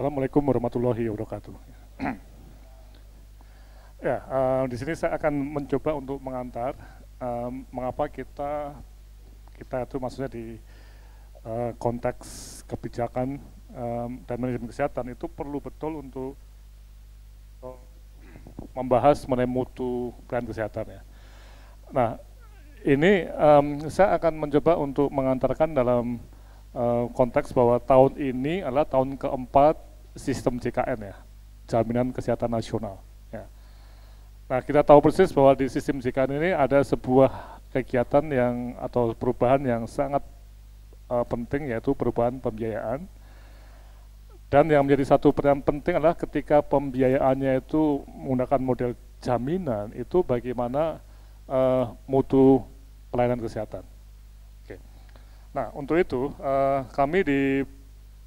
Assalamualaikum warahmatullahi wabarakatuh. ya, uh, di sini saya akan mencoba untuk mengantar uh, mengapa kita kita itu maksudnya di uh, konteks kebijakan um, dan manajemen kesehatan itu perlu betul untuk membahas mengenai mutu pelayanan kesehatan ya. Nah, ini um, saya akan mencoba untuk mengantarkan dalam uh, konteks bahwa tahun ini adalah tahun keempat sistem JKN ya, jaminan kesehatan nasional. Ya. Nah kita tahu persis bahwa di sistem JKN ini ada sebuah kegiatan yang atau perubahan yang sangat uh, penting yaitu perubahan pembiayaan. Dan yang menjadi satu peran penting adalah ketika pembiayaannya itu menggunakan model jaminan itu bagaimana uh, mutu pelayanan kesehatan. Nah untuk itu eh, kami di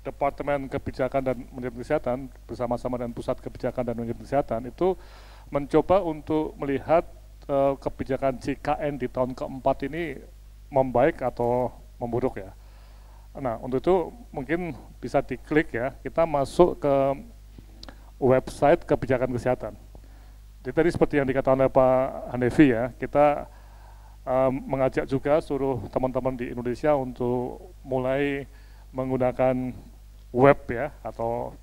Departemen Kebijakan dan Manajemen Kesehatan bersama-sama dengan Pusat Kebijakan dan Manajemen Kesehatan itu mencoba untuk melihat uh, kebijakan CKN di tahun keempat ini membaik atau memburuk ya. Nah untuk itu mungkin bisa diklik ya, kita masuk ke website kebijakan kesehatan. Jadi tadi seperti yang dikatakan oleh Pak Hanefi ya, kita um, mengajak juga seluruh teman-teman di Indonesia untuk mulai menggunakan web ya atau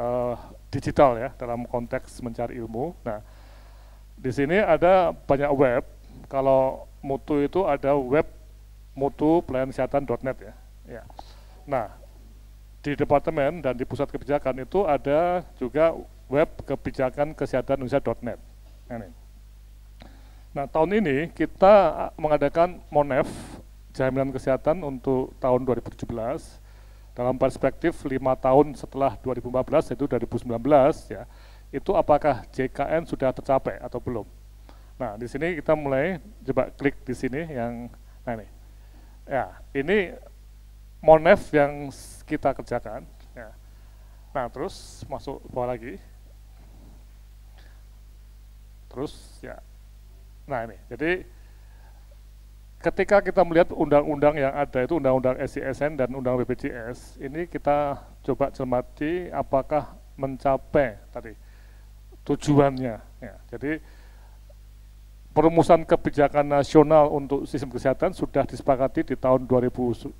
uh, digital ya dalam konteks mencari ilmu. Nah, di sini ada banyak web. Kalau Mutu itu ada web mutu pelayanan ya. ya. Nah, di departemen dan di pusat kebijakan itu ada juga web kebijakan kesehatan Indonesia.net. Nah, ini. Nah, tahun ini kita mengadakan MONEF jaminan kesehatan untuk tahun 2017 dalam perspektif lima tahun setelah 2014 yaitu 2019 ya itu apakah JKN sudah tercapai atau belum nah di sini kita mulai coba klik di sini yang nah ini ya ini monef yang kita kerjakan ya. nah terus masuk bawah lagi terus ya nah ini jadi ketika kita melihat undang-undang yang ada itu undang-undang SISN dan undang BPJS, ini kita coba cermati apakah mencapai tadi tujuannya. Ya, jadi perumusan kebijakan nasional untuk sistem kesehatan sudah disepakati di tahun 2004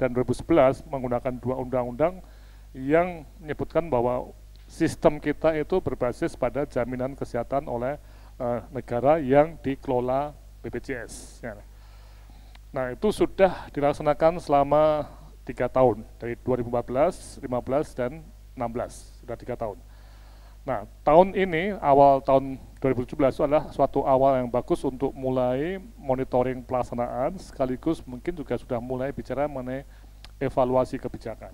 dan 2011 menggunakan dua undang-undang yang menyebutkan bahwa sistem kita itu berbasis pada jaminan kesehatan oleh uh, negara yang dikelola BPJS. Ya. Nah itu sudah dilaksanakan selama tiga tahun dari 2014, 15 dan 16 sudah tiga tahun. Nah tahun ini awal tahun 2017 itu adalah suatu awal yang bagus untuk mulai monitoring pelaksanaan sekaligus mungkin juga sudah mulai bicara mengenai evaluasi kebijakan.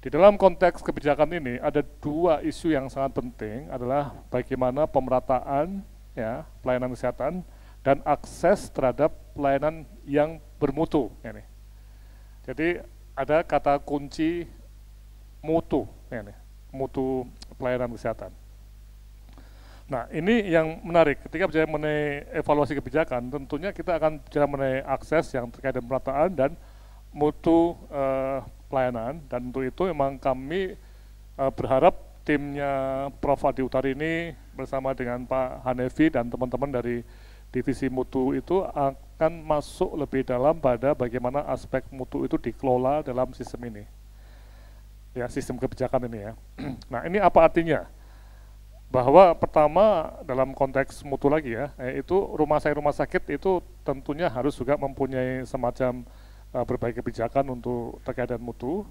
Di dalam konteks kebijakan ini ada dua isu yang sangat penting adalah bagaimana pemerataan ya pelayanan kesehatan dan akses terhadap pelayanan yang bermutu. Ini. Ya Jadi ada kata kunci mutu, ini, ya mutu pelayanan kesehatan. Nah ini yang menarik, ketika bicara mengenai evaluasi kebijakan, tentunya kita akan bicara mengenai akses yang terkait dengan perataan dan mutu eh, pelayanan, dan untuk itu memang kami eh, berharap timnya Prof. Adi Utari ini bersama dengan Pak Hanefi dan teman-teman dari divisi mutu itu akan masuk lebih dalam pada bagaimana aspek mutu itu dikelola dalam sistem ini. Ya, sistem kebijakan ini ya. nah, ini apa artinya? Bahwa pertama dalam konteks mutu lagi ya, eh, itu rumah sakit-rumah sakit itu tentunya harus juga mempunyai semacam uh, berbagai kebijakan untuk terkait dengan mutu.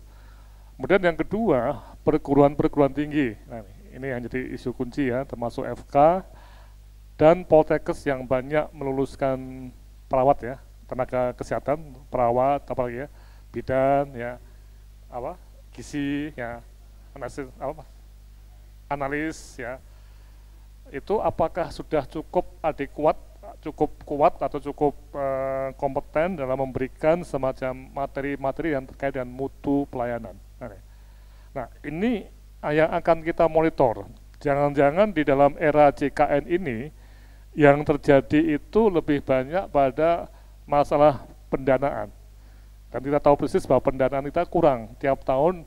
Kemudian yang kedua, perguruan-perguruan tinggi. Nah, ini yang jadi isu kunci ya, termasuk FK, dan poltekes yang banyak meluluskan perawat ya tenaga kesehatan perawat apalagi ya bidan ya apa gizi ya analis apa analis ya itu apakah sudah cukup adekuat cukup kuat atau cukup uh, kompeten dalam memberikan semacam materi-materi yang terkait dengan mutu pelayanan. Nah, ini yang akan kita monitor. Jangan-jangan di dalam era JKN ini yang terjadi itu lebih banyak pada masalah pendanaan. Dan kita tahu persis bahwa pendanaan kita kurang. Tiap tahun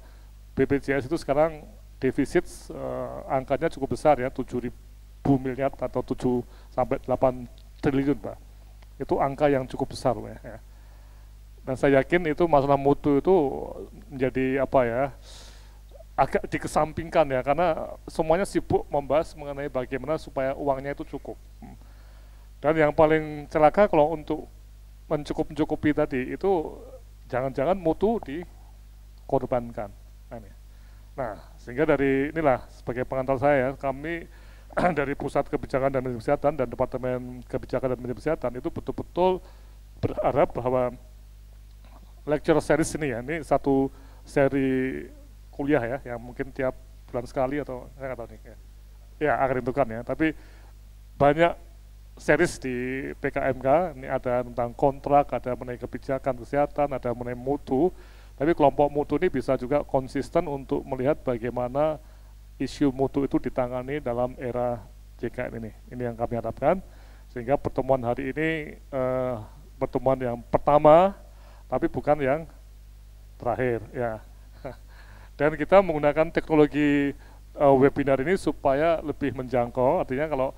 BPJS itu sekarang defisit eh, angkanya cukup besar ya, 7 ribu miliar atau 7 sampai 8 triliun, Pak. Itu angka yang cukup besar ya. Dan saya yakin itu masalah mutu itu menjadi apa ya? agak dikesampingkan ya karena semuanya sibuk membahas mengenai bagaimana supaya uangnya itu cukup. Hmm. Dan yang paling celaka kalau untuk mencukup cukupi tadi itu jangan-jangan mutu dikorbankan. Nah, nah, sehingga dari inilah sebagai pengantar saya ya, kami dari pusat kebijakan dan kesehatan dan departemen kebijakan dan kesehatan itu betul-betul berharap bahwa lecture series ini ya ini satu seri kuliah ya, yang mungkin tiap bulan sekali atau saya nggak tahu nih. Ya, ya akan ditentukan ya. Tapi banyak series di PKMK, ini ada tentang kontrak, ada mengenai kebijakan kesehatan, ada mengenai mutu. Tapi kelompok mutu ini bisa juga konsisten untuk melihat bagaimana isu mutu itu ditangani dalam era JKN ini. Ini yang kami harapkan. Sehingga pertemuan hari ini eh, pertemuan yang pertama, tapi bukan yang terakhir. Ya, dan kita menggunakan teknologi uh, webinar ini supaya lebih menjangkau, artinya kalau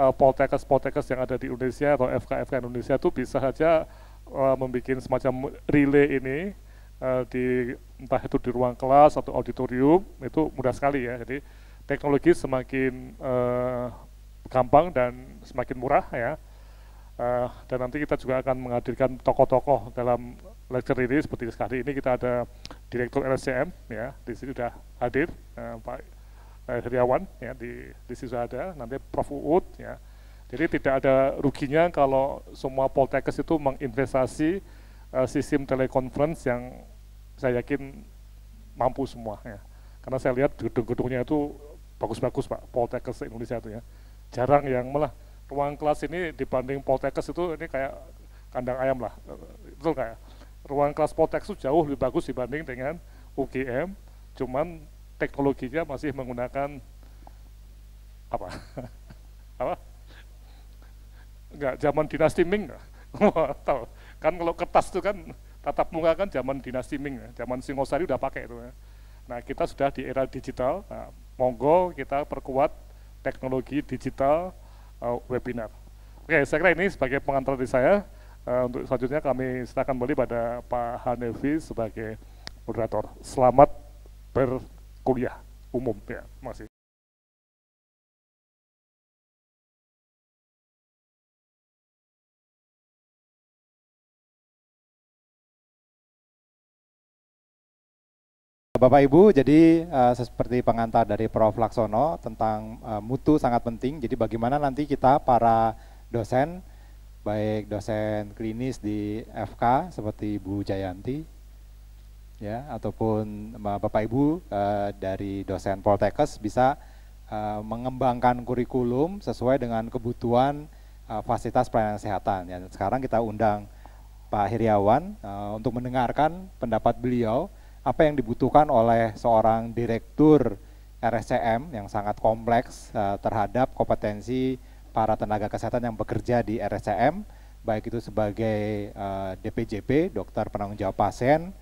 uh, eh, poltekes-poltekes yang ada di Indonesia atau FKFK Indonesia itu bisa saja uh, membuat semacam relay ini uh, di entah itu di ruang kelas atau auditorium itu mudah sekali ya. Jadi teknologi semakin uh, gampang dan semakin murah ya uh, dan nanti kita juga akan menghadirkan tokoh-tokoh dalam lecture ini seperti sekali ini kita ada Direktur LSCM ya di sini sudah hadir uh, Pak Heriawan ya di di sini sudah ada nanti Prof Uud ya jadi tidak ada ruginya kalau semua Poltekkes itu menginvestasi uh, sistem telekonferensi yang saya yakin mampu semua ya karena saya lihat gedung-gedungnya itu bagus-bagus Pak Poltekkes Indonesia itu ya jarang yang malah ruang kelas ini dibanding Poltekkes itu ini kayak kandang ayam lah betul kayak ya? ruang kelas Poltek itu jauh lebih bagus dibanding dengan UGM cuman teknologinya masih menggunakan apa apa enggak zaman dinasti Ming tahu kan kalau kertas itu kan tatap muka kan zaman dinasti Ming ya. zaman Singosari udah pakai itu ya. nah kita sudah di era digital nah, monggo kita perkuat teknologi digital uh, webinar. Oke, okay, saya kira ini sebagai pengantar dari saya. Uh, untuk selanjutnya kami silakan beli pada Pak Hanefi sebagai moderator. Selamat berkuliah umum ya, masih. Bapak Ibu, jadi uh, seperti pengantar dari Prof. Laksono tentang uh, mutu sangat penting. Jadi bagaimana nanti kita para dosen, baik dosen klinis di FK seperti Bu Jayanti, ya ataupun Bapak Ibu uh, dari dosen Poltekkes bisa uh, mengembangkan kurikulum sesuai dengan kebutuhan uh, fasilitas pelayanan kesehatan. Ya, sekarang kita undang Pak Heriawan uh, untuk mendengarkan pendapat beliau apa yang dibutuhkan oleh seorang direktur RSCM yang sangat kompleks uh, terhadap kompetensi para tenaga kesehatan yang bekerja di RSCM, baik itu sebagai uh, eh, DPJP, dokter penanggung jawab pasien,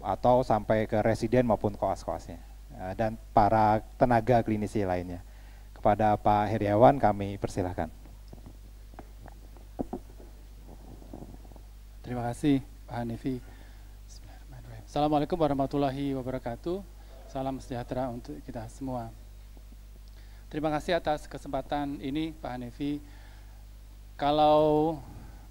atau sampai ke residen maupun koas-koasnya, uh, dan para tenaga klinisi lainnya. Kepada Pak Heriawan kami persilahkan. Terima kasih Pak Hanifi. Assalamualaikum warahmatullahi wabarakatuh. Salam sejahtera untuk kita semua. Terima kasih atas kesempatan ini Pak Hanefi. Kalau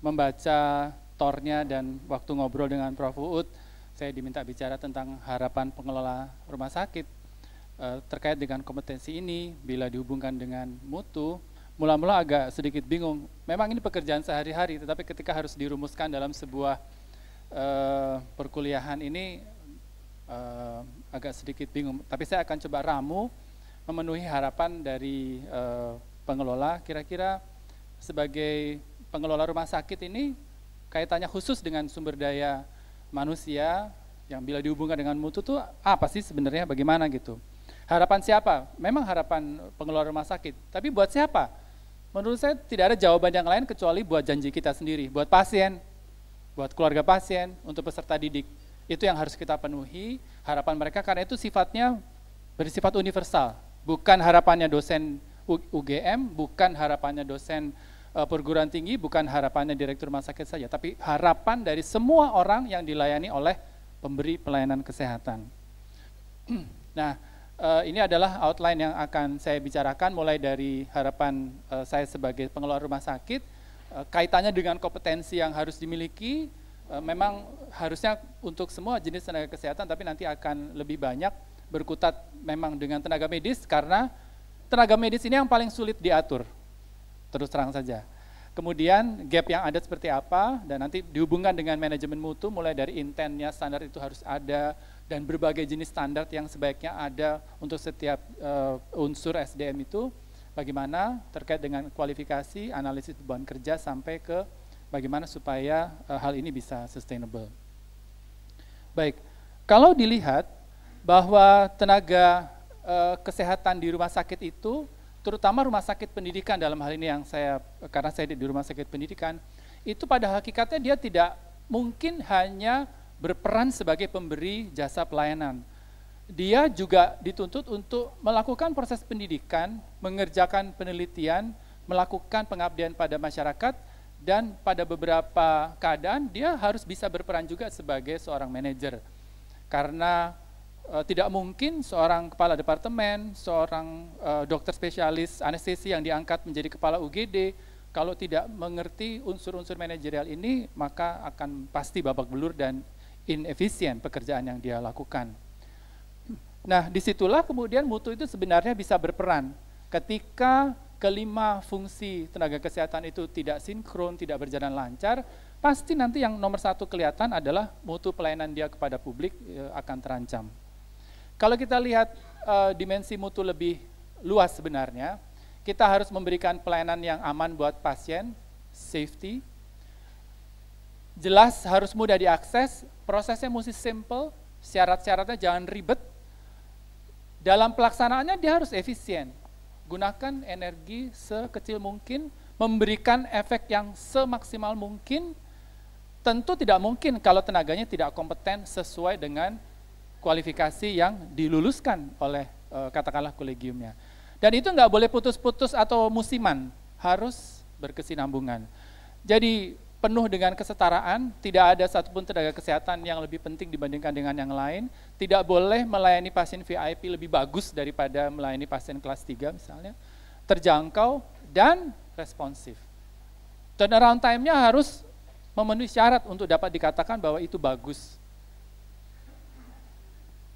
membaca tornya dan waktu ngobrol dengan Prof. Uud, saya diminta bicara tentang harapan pengelola rumah sakit eh, terkait dengan kompetensi ini bila dihubungkan dengan mutu. Mula-mula agak sedikit bingung. Memang ini pekerjaan sehari-hari, tetapi ketika harus dirumuskan dalam sebuah Eh, perkuliahan ini uh, agak sedikit bingung, tapi saya akan coba ramu memenuhi harapan dari uh, pengelola. Kira-kira sebagai pengelola rumah sakit ini kaitannya khusus dengan sumber daya manusia yang bila dihubungkan dengan mutu tuh apa sih sebenarnya bagaimana gitu. Harapan siapa? Memang harapan pengelola rumah sakit, tapi buat siapa? Menurut saya tidak ada jawaban yang lain kecuali buat janji kita sendiri, buat pasien buat keluarga pasien, untuk peserta didik. Itu yang harus kita penuhi harapan mereka karena itu sifatnya bersifat universal. Bukan harapannya dosen UGM, bukan harapannya dosen eh, perguruan tinggi, bukan harapannya direktur rumah sakit saja, tapi harapan dari semua orang yang dilayani oleh pemberi pelayanan kesehatan. nah, eh, ini adalah outline yang akan saya bicarakan mulai dari harapan eh, saya sebagai pengelola rumah sakit, Eh, kaitannya dengan kompetensi yang harus dimiliki eh, memang harusnya untuk semua jenis tenaga kesehatan tapi nanti akan lebih banyak berkutat memang dengan tenaga medis karena tenaga medis ini yang paling sulit diatur terus terang saja. Kemudian gap yang ada seperti apa dan nanti dihubungkan dengan manajemen mutu mulai dari intennya standar itu harus ada dan berbagai jenis standar yang sebaiknya ada untuk setiap uh, unsur SDM itu bagaimana terkait dengan kualifikasi, analisis beban kerja sampai ke bagaimana supaya e, hal ini bisa sustainable. Baik, kalau dilihat bahwa tenaga e, kesehatan di rumah sakit itu terutama rumah sakit pendidikan dalam hal ini yang saya karena saya di rumah sakit pendidikan itu pada hakikatnya dia tidak mungkin hanya berperan sebagai pemberi jasa pelayanan dia juga dituntut untuk melakukan proses pendidikan, mengerjakan penelitian, melakukan pengabdian pada masyarakat, dan pada beberapa keadaan dia harus bisa berperan juga sebagai seorang manajer. Karena e, tidak mungkin seorang kepala departemen, seorang e, dokter spesialis anestesi yang diangkat menjadi kepala UGD, kalau tidak mengerti unsur-unsur manajerial ini, maka akan pasti babak belur dan inefisien pekerjaan yang dia lakukan. Nah, disitulah kemudian mutu itu sebenarnya bisa berperan. Ketika kelima fungsi tenaga kesehatan itu tidak sinkron, tidak berjalan lancar, pasti nanti yang nomor satu kelihatan adalah mutu pelayanan dia kepada publik e, akan terancam. Kalau kita lihat uh, dimensi mutu lebih luas sebenarnya, kita harus memberikan pelayanan yang aman buat pasien, safety, jelas harus mudah diakses, prosesnya mesti simple, syarat-syaratnya jangan ribet, dalam pelaksanaannya dia harus efisien. Gunakan energi sekecil mungkin, memberikan efek yang semaksimal mungkin. Tentu tidak mungkin kalau tenaganya tidak kompeten sesuai dengan kualifikasi yang diluluskan oleh eh, katakanlah kolegiumnya. Dan itu nggak boleh putus-putus atau musiman, harus berkesinambungan. Jadi penuh dengan kesetaraan, tidak ada satupun tenaga kesehatan yang lebih penting dibandingkan dengan yang lain, tidak boleh melayani pasien VIP lebih bagus daripada melayani pasien kelas 3 misalnya, terjangkau dan responsif. Turnaround time-nya harus memenuhi syarat untuk dapat dikatakan bahwa itu bagus.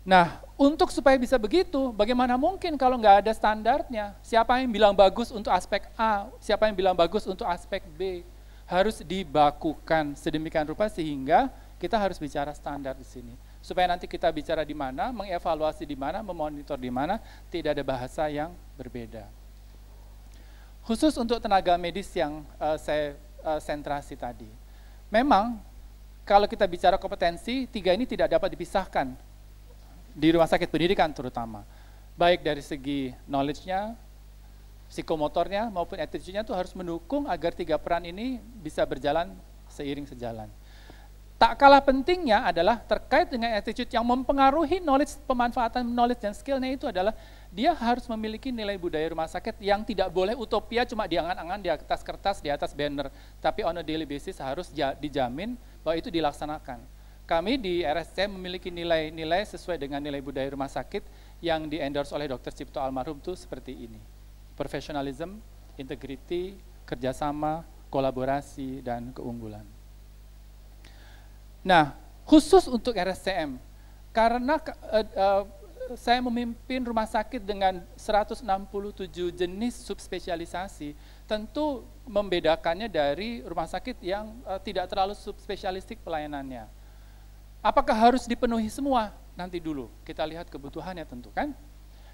Nah, untuk supaya bisa begitu, bagaimana mungkin kalau nggak ada standarnya? Siapa yang bilang bagus untuk aspek A, siapa yang bilang bagus untuk aspek B, harus dibakukan sedemikian rupa sehingga kita harus bicara standar di sini. Supaya nanti kita bicara di mana, mengevaluasi di mana, memonitor di mana, tidak ada bahasa yang berbeda. Khusus untuk tenaga medis yang uh, saya uh, sentrasi tadi. Memang kalau kita bicara kompetensi, tiga ini tidak dapat dipisahkan di rumah sakit pendidikan terutama. Baik dari segi knowledge-nya, psikomotornya maupun attitude-nya itu harus mendukung agar tiga peran ini bisa berjalan seiring sejalan. Tak kalah pentingnya adalah terkait dengan attitude yang mempengaruhi knowledge, pemanfaatan knowledge dan skillnya itu adalah dia harus memiliki nilai budaya rumah sakit yang tidak boleh utopia cuma diangan-angan di atas kertas, di atas banner. Tapi on a daily basis harus dijamin bahwa itu dilaksanakan. Kami di RSC memiliki nilai-nilai sesuai dengan nilai budaya rumah sakit yang di endorse oleh Dr. Cipto Almarhum itu seperti ini profesionalism, integriti, kerjasama, kolaborasi, dan keunggulan. Nah, khusus untuk RSCM, karena uh, uh, saya memimpin rumah sakit dengan 167 jenis subspesialisasi, tentu membedakannya dari rumah sakit yang uh, tidak terlalu subspesialistik pelayanannya. Apakah harus dipenuhi semua? Nanti dulu, kita lihat kebutuhannya tentu kan.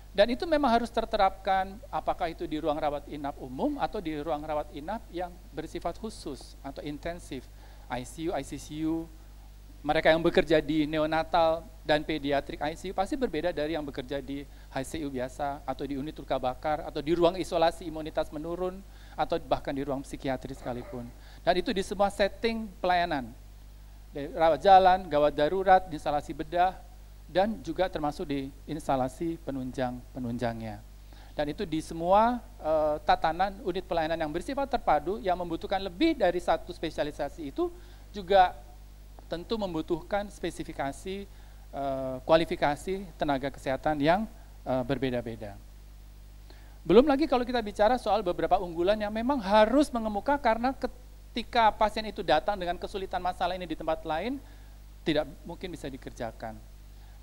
Dan itu memang harus terterapkan apakah itu di ruang rawat inap umum atau di ruang rawat inap yang bersifat khusus atau intensif. ICU, ICCU, mereka yang bekerja di neonatal dan pediatrik ICU pasti berbeda dari yang bekerja di ICU biasa atau di unit luka bakar atau di ruang isolasi imunitas menurun atau bahkan di ruang psikiatri sekalipun. Dan itu di semua setting pelayanan. Dari rawat jalan, gawat darurat, instalasi bedah, dan juga termasuk di instalasi penunjang-penunjangnya. Dan itu di semua e, tatanan unit pelayanan yang bersifat terpadu yang membutuhkan lebih dari satu spesialisasi itu juga tentu membutuhkan spesifikasi e, kualifikasi tenaga kesehatan yang e, berbeda-beda. Belum lagi kalau kita bicara soal beberapa unggulan yang memang harus mengemuka karena ketika pasien itu datang dengan kesulitan masalah ini di tempat lain tidak mungkin bisa dikerjakan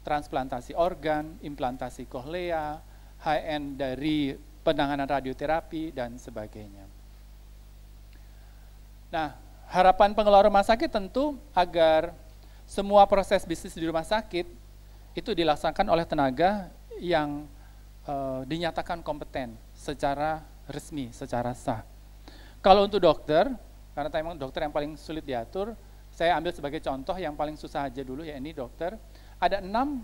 transplantasi organ, implantasi kohlea, high end dari penanganan radioterapi dan sebagainya. Nah, harapan pengelola rumah sakit tentu agar semua proses bisnis di rumah sakit itu dilaksanakan oleh tenaga yang e, dinyatakan kompeten secara resmi, secara sah. Kalau untuk dokter, karena memang dokter yang paling sulit diatur, saya ambil sebagai contoh yang paling susah aja dulu ya ini dokter ada enam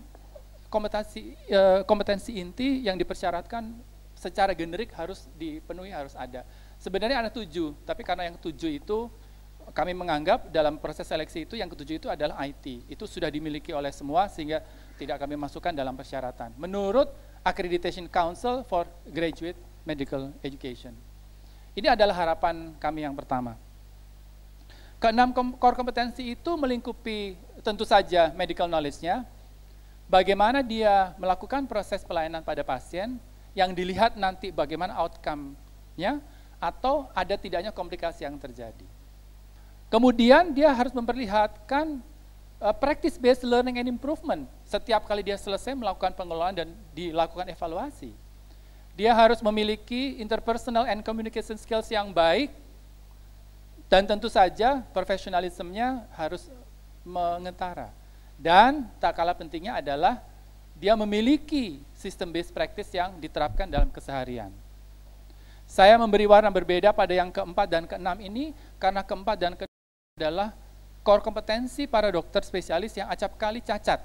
kompetensi eh, kompetensi inti yang dipersyaratkan secara generik harus dipenuhi harus ada. Sebenarnya ada tujuh, tapi karena yang tujuh itu kami menganggap dalam proses seleksi itu yang ketujuh itu adalah IT. Itu sudah dimiliki oleh semua sehingga tidak kami masukkan dalam persyaratan. Menurut Accreditation Council for Graduate Medical Education. Ini adalah harapan kami yang pertama. Keenam core kompetensi itu melingkupi tentu saja medical knowledge-nya, bagaimana dia melakukan proses pelayanan pada pasien, yang dilihat nanti bagaimana outcome-nya, atau ada tidaknya komplikasi yang terjadi. Kemudian dia harus memperlihatkan uh, practice based learning and improvement setiap kali dia selesai melakukan pengelolaan dan dilakukan evaluasi. Dia harus memiliki interpersonal and communication skills yang baik dan tentu saja profesionalismenya harus mengetara. Dan tak kalah pentingnya adalah dia memiliki sistem based practice yang diterapkan dalam keseharian. Saya memberi warna berbeda pada yang keempat dan keenam ini karena keempat dan keenam adalah core kompetensi para dokter spesialis yang acap kali cacat.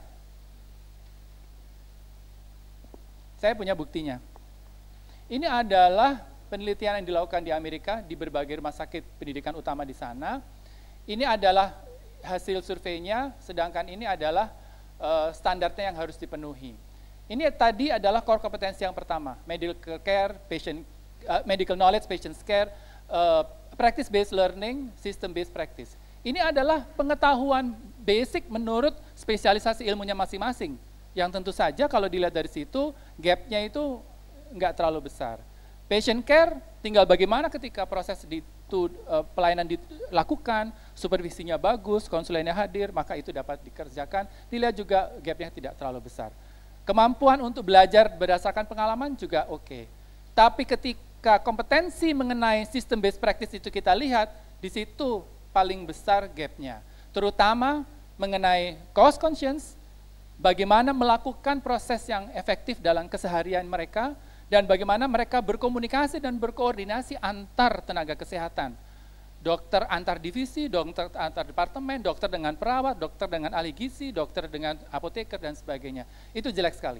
Saya punya buktinya. Ini adalah penelitian yang dilakukan di Amerika di berbagai rumah sakit pendidikan utama di sana. Ini adalah hasil surveinya, sedangkan ini adalah uh, standarnya yang harus dipenuhi. Ini tadi adalah core kompetensi yang pertama, medical care, patient, uh, medical knowledge, patient care, uh, practice based learning, system based practice. Ini adalah pengetahuan basic menurut spesialisasi ilmunya masing-masing. Yang tentu saja kalau dilihat dari situ, gapnya itu nggak terlalu besar. Patient care tinggal bagaimana ketika proses di uh, eh, pelayanan dilakukan, supervisinya bagus, konsulennya hadir, maka itu dapat dikerjakan. Dilihat juga gapnya tidak terlalu besar. Kemampuan untuk belajar berdasarkan pengalaman juga oke. Okay. Tapi ketika kompetensi mengenai sistem based practice itu kita lihat, di situ paling besar gapnya. Terutama mengenai cost conscience, bagaimana melakukan proses yang efektif dalam keseharian mereka, dan bagaimana mereka berkomunikasi dan berkoordinasi antar tenaga kesehatan. Dokter antar divisi, dokter antar departemen, dokter dengan perawat, dokter dengan ahli gizi, dokter dengan apoteker dan sebagainya. Itu jelek sekali.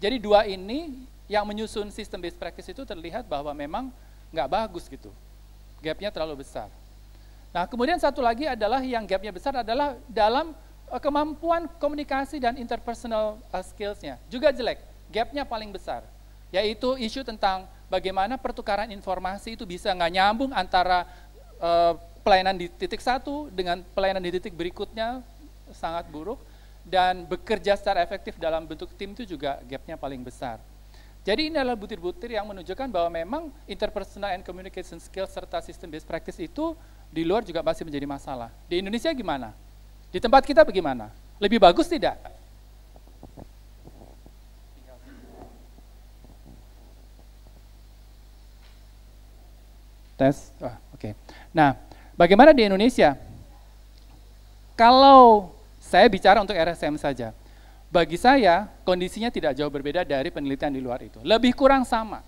Jadi dua ini yang menyusun sistem best practice itu terlihat bahwa memang nggak bagus gitu. Gapnya terlalu besar. Nah kemudian satu lagi adalah yang gapnya besar adalah dalam eh, kemampuan komunikasi dan interpersonal eh, skillsnya Juga jelek, gapnya paling besar yaitu isu tentang bagaimana pertukaran informasi itu bisa nggak nyambung antara uh, pelayanan di titik satu dengan pelayanan di titik berikutnya sangat buruk dan bekerja secara efektif dalam bentuk tim itu juga gapnya paling besar. Jadi ini adalah butir-butir yang menunjukkan bahwa memang interpersonal and communication skills serta system based practice itu di luar juga masih menjadi masalah. Di Indonesia gimana? Di tempat kita bagaimana? Lebih bagus tidak? Tes. Oh, Oke. Okay. Nah, bagaimana di Indonesia? Kalau saya bicara untuk RSM saja, bagi saya kondisinya tidak jauh berbeda dari penelitian di luar itu. Lebih kurang sama.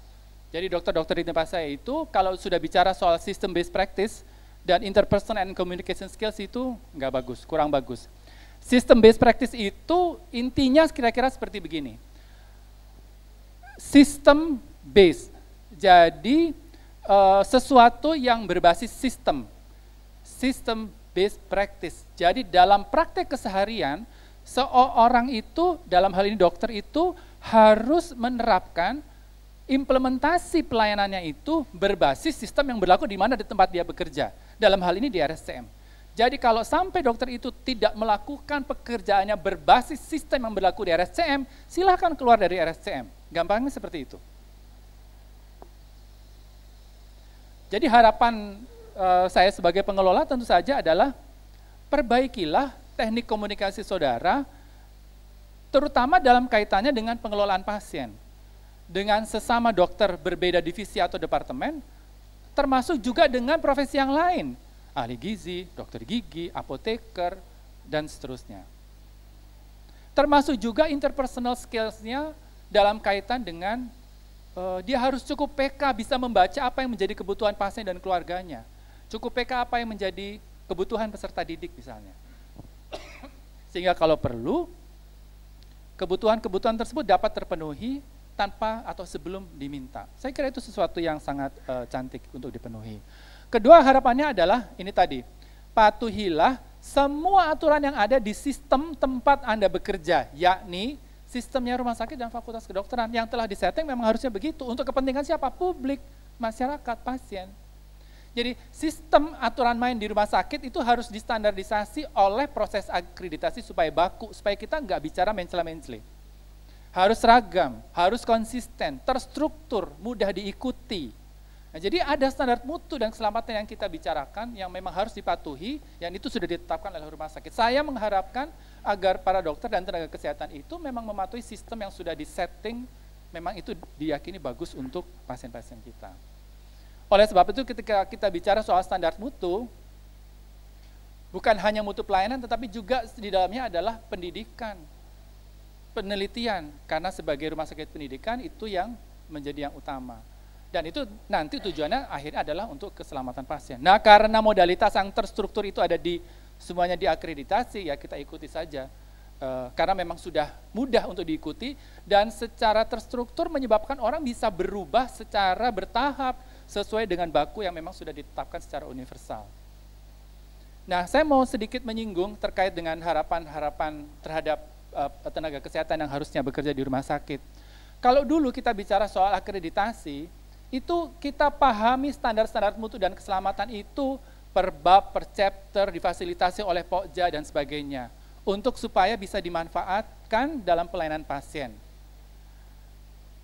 Jadi dokter-dokter di tempat saya itu kalau sudah bicara soal system based practice dan interpersonal and communication skills itu nggak bagus, kurang bagus. System based practice itu intinya kira-kira seperti begini. System based. Jadi uh, sesuatu yang berbasis sistem, sistem based practice. Jadi dalam praktek keseharian, seorang itu dalam hal ini dokter itu harus menerapkan implementasi pelayanannya itu berbasis sistem yang berlaku di mana di tempat dia bekerja. Dalam hal ini di RSCM. Jadi kalau sampai dokter itu tidak melakukan pekerjaannya berbasis sistem yang berlaku di RSCM, silahkan keluar dari RSCM. Gampangnya seperti itu. Jadi harapan uh, saya sebagai pengelola tentu saja adalah perbaikilah teknik komunikasi saudara terutama dalam kaitannya dengan pengelolaan pasien. Dengan sesama dokter berbeda divisi atau departemen, termasuk juga dengan profesi yang lain, ahli gizi, dokter gigi, apoteker, dan seterusnya. Termasuk juga interpersonal skills-nya dalam kaitan dengan Eh, dia harus cukup PK bisa membaca apa yang menjadi kebutuhan pasien dan keluarganya. Cukup PK apa yang menjadi kebutuhan peserta didik misalnya. Sehingga kalau perlu, kebutuhan-kebutuhan tersebut dapat terpenuhi tanpa atau sebelum diminta. Saya kira itu sesuatu yang sangat uh, cantik untuk dipenuhi. Kedua harapannya adalah ini tadi, patuhilah semua aturan yang ada di sistem tempat Anda bekerja, yakni sistemnya rumah sakit dan fakultas kedokteran yang telah disetting memang harusnya begitu untuk kepentingan siapa? Publik, masyarakat, pasien. Jadi sistem aturan main di rumah sakit itu harus distandarisasi oleh proses akreditasi supaya baku, supaya kita nggak bicara mencela-mencela. Harus ragam, harus konsisten, terstruktur, mudah diikuti. Nah, jadi ada standar mutu dan keselamatan yang kita bicarakan yang memang harus dipatuhi, yang itu sudah ditetapkan oleh rumah sakit. Saya mengharapkan agar para dokter dan tenaga kesehatan itu memang mematuhi sistem yang sudah disetting, memang itu diyakini bagus untuk pasien-pasien kita. Oleh sebab itu ketika kita bicara soal standar mutu, bukan hanya mutu pelayanan tetapi juga di dalamnya adalah pendidikan, penelitian, karena sebagai rumah sakit pendidikan itu yang menjadi yang utama. Dan itu nanti tujuannya akhirnya adalah untuk keselamatan pasien. Nah karena modalitas yang terstruktur itu ada di semuanya diakreditasi ya kita ikuti saja. E, karena memang sudah mudah untuk diikuti dan secara terstruktur menyebabkan orang bisa berubah secara bertahap sesuai dengan baku yang memang sudah ditetapkan secara universal. Nah, saya mau sedikit menyinggung terkait dengan harapan-harapan terhadap e, tenaga kesehatan yang harusnya bekerja di rumah sakit. Kalau dulu kita bicara soal akreditasi, itu kita pahami standar-standar mutu dan keselamatan itu per bab, per chapter, difasilitasi oleh pokja dan sebagainya. Untuk supaya bisa dimanfaatkan dalam pelayanan pasien.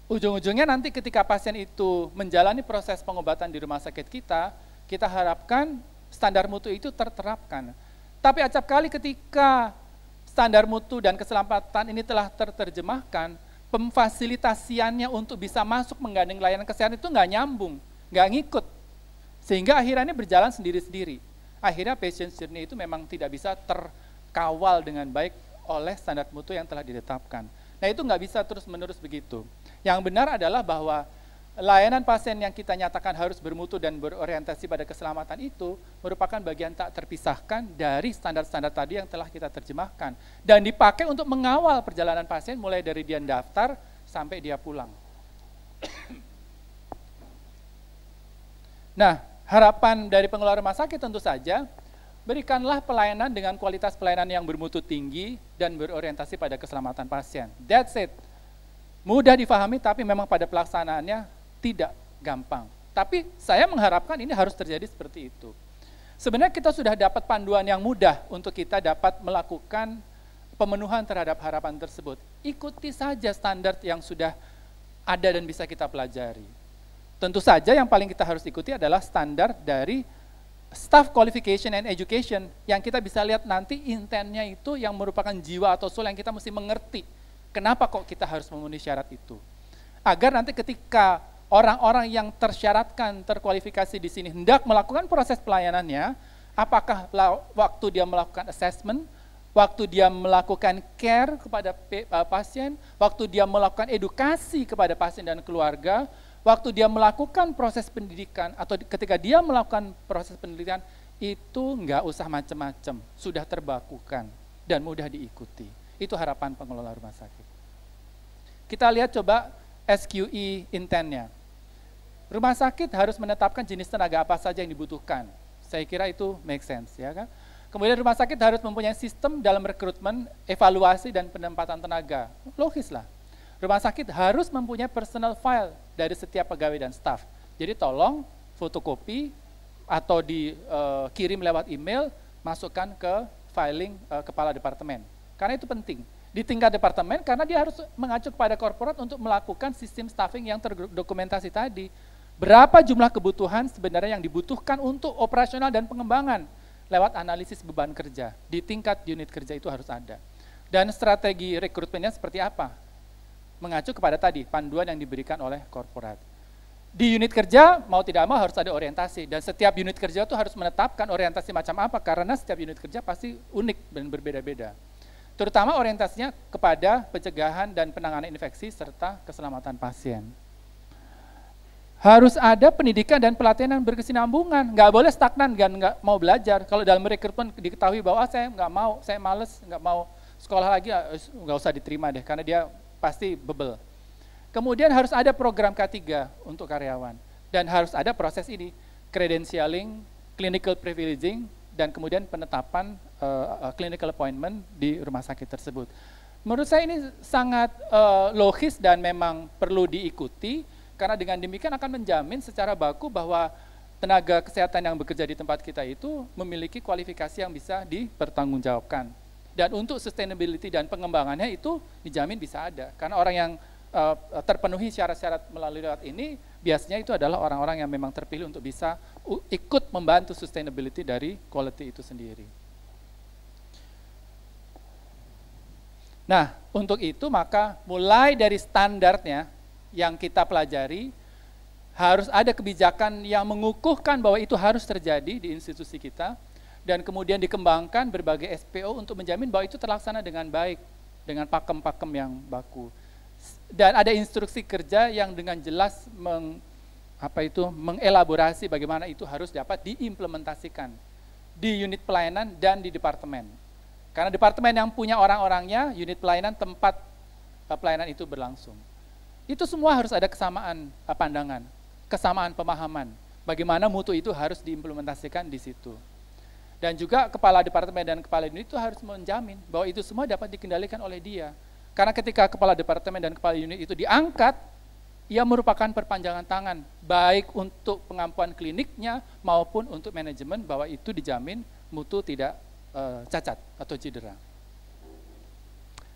Ujung-ujungnya nanti ketika pasien itu menjalani proses pengobatan di rumah sakit kita, kita harapkan standar mutu itu terterapkan. Tapi acap kali ketika standar mutu dan keselamatan ini telah terterjemahkan, pemfasilitasiannya untuk bisa masuk menggandeng layanan kesehatan itu nggak nyambung, nggak ngikut. Sehingga akhirnya berjalan sendiri-sendiri. Akhirnya patient journey itu memang tidak bisa terkawal dengan baik oleh standar mutu yang telah ditetapkan. Nah itu nggak bisa terus-menerus begitu. Yang benar adalah bahwa layanan pasien yang kita nyatakan harus bermutu dan berorientasi pada keselamatan itu merupakan bagian tak terpisahkan dari standar-standar tadi yang telah kita terjemahkan dan dipakai untuk mengawal perjalanan pasien mulai dari dia daftar sampai dia pulang. nah, harapan dari pengelola rumah sakit tentu saja berikanlah pelayanan dengan kualitas pelayanan yang bermutu tinggi dan berorientasi pada keselamatan pasien. That's it. Mudah difahami tapi memang pada pelaksanaannya tidak gampang. Tapi saya mengharapkan ini harus terjadi seperti itu. Sebenarnya kita sudah dapat panduan yang mudah untuk kita dapat melakukan pemenuhan terhadap harapan tersebut. Ikuti saja standar yang sudah ada dan bisa kita pelajari. Tentu saja yang paling kita harus ikuti adalah standar dari staff qualification and education yang kita bisa lihat nanti intentnya itu yang merupakan jiwa atau soul yang kita mesti mengerti. Kenapa kok kita harus memenuhi syarat itu? Agar nanti ketika orang-orang yang tersyaratkan terkualifikasi di sini hendak melakukan proses pelayanannya, apakah waktu dia melakukan assessment, waktu dia melakukan care kepada eh, pasien, waktu dia melakukan edukasi kepada pasien dan keluarga, waktu dia melakukan proses pendidikan atau ketika dia melakukan proses penelitian itu nggak usah macam-macam, sudah terbakukan dan mudah diikuti. Itu harapan pengelola rumah sakit. Kita lihat coba SQE intentnya. Rumah sakit harus menetapkan jenis tenaga apa saja yang dibutuhkan. Saya kira itu make sense ya kan. Kemudian rumah sakit harus mempunyai sistem dalam rekrutmen, evaluasi dan penempatan tenaga. Logis lah. Rumah sakit harus mempunyai personal file dari setiap pegawai dan staff. Jadi tolong fotokopi atau dikirim eh, uh, lewat email, masukkan ke filing uh, kepala departemen. Karena itu penting di tingkat departemen karena dia harus mengacu kepada korporat untuk melakukan sistem staffing yang terdokumentasi tadi. Berapa jumlah kebutuhan sebenarnya yang dibutuhkan untuk operasional dan pengembangan lewat analisis beban kerja. Di tingkat unit kerja itu harus ada. Dan strategi rekrutmennya seperti apa? Mengacu kepada tadi, panduan yang diberikan oleh korporat. Di unit kerja, mau tidak mau harus ada orientasi. Dan setiap unit kerja itu harus menetapkan orientasi macam apa, karena setiap unit kerja pasti unik dan berbeda-beda terutama orientasinya kepada pencegahan dan penanganan infeksi serta keselamatan pasien. Harus ada pendidikan dan pelatihan yang berkesinambungan, nggak boleh stagnan dan nggak mau belajar. Kalau dalam rekrutmen diketahui bahwa ah, saya nggak mau, saya males, nggak mau sekolah lagi, ya, eh, nggak usah diterima deh, karena dia pasti bebel. Kemudian harus ada program K3 untuk karyawan, dan harus ada proses ini, credentialing, clinical privileging, dan kemudian penetapan uh, clinical appointment di rumah sakit tersebut. Menurut saya ini sangat uh, logis dan memang perlu diikuti karena dengan demikian akan menjamin secara baku bahwa tenaga kesehatan yang bekerja di tempat kita itu memiliki kualifikasi yang bisa dipertanggungjawabkan. Dan untuk sustainability dan pengembangannya itu dijamin bisa ada. Karena orang yang uh, terpenuhi syarat-syarat melalui lewat ini biasanya itu adalah orang-orang yang memang terpilih untuk bisa ikut membantu sustainability dari quality itu sendiri. Nah, untuk itu maka mulai dari standarnya yang kita pelajari harus ada kebijakan yang mengukuhkan bahwa itu harus terjadi di institusi kita dan kemudian dikembangkan berbagai SPO untuk menjamin bahwa itu terlaksana dengan baik dengan pakem-pakem yang baku. Dan ada instruksi kerja yang dengan jelas meng, apa itu mengelaborasi bagaimana itu harus dapat diimplementasikan di unit pelayanan dan di departemen. Karena departemen yang punya orang-orangnya, unit pelayanan, tempat eh, pelayanan itu berlangsung. Itu semua harus ada kesamaan eh, pandangan, kesamaan pemahaman. Bagaimana mutu itu harus diimplementasikan di situ. Dan juga kepala departemen dan kepala unit itu harus menjamin bahwa itu semua dapat dikendalikan oleh dia. Karena ketika kepala departemen dan kepala unit itu diangkat, ia merupakan perpanjangan tangan, baik untuk pengampuan kliniknya maupun untuk manajemen bahwa itu dijamin mutu tidak Eh, cacat atau cedera.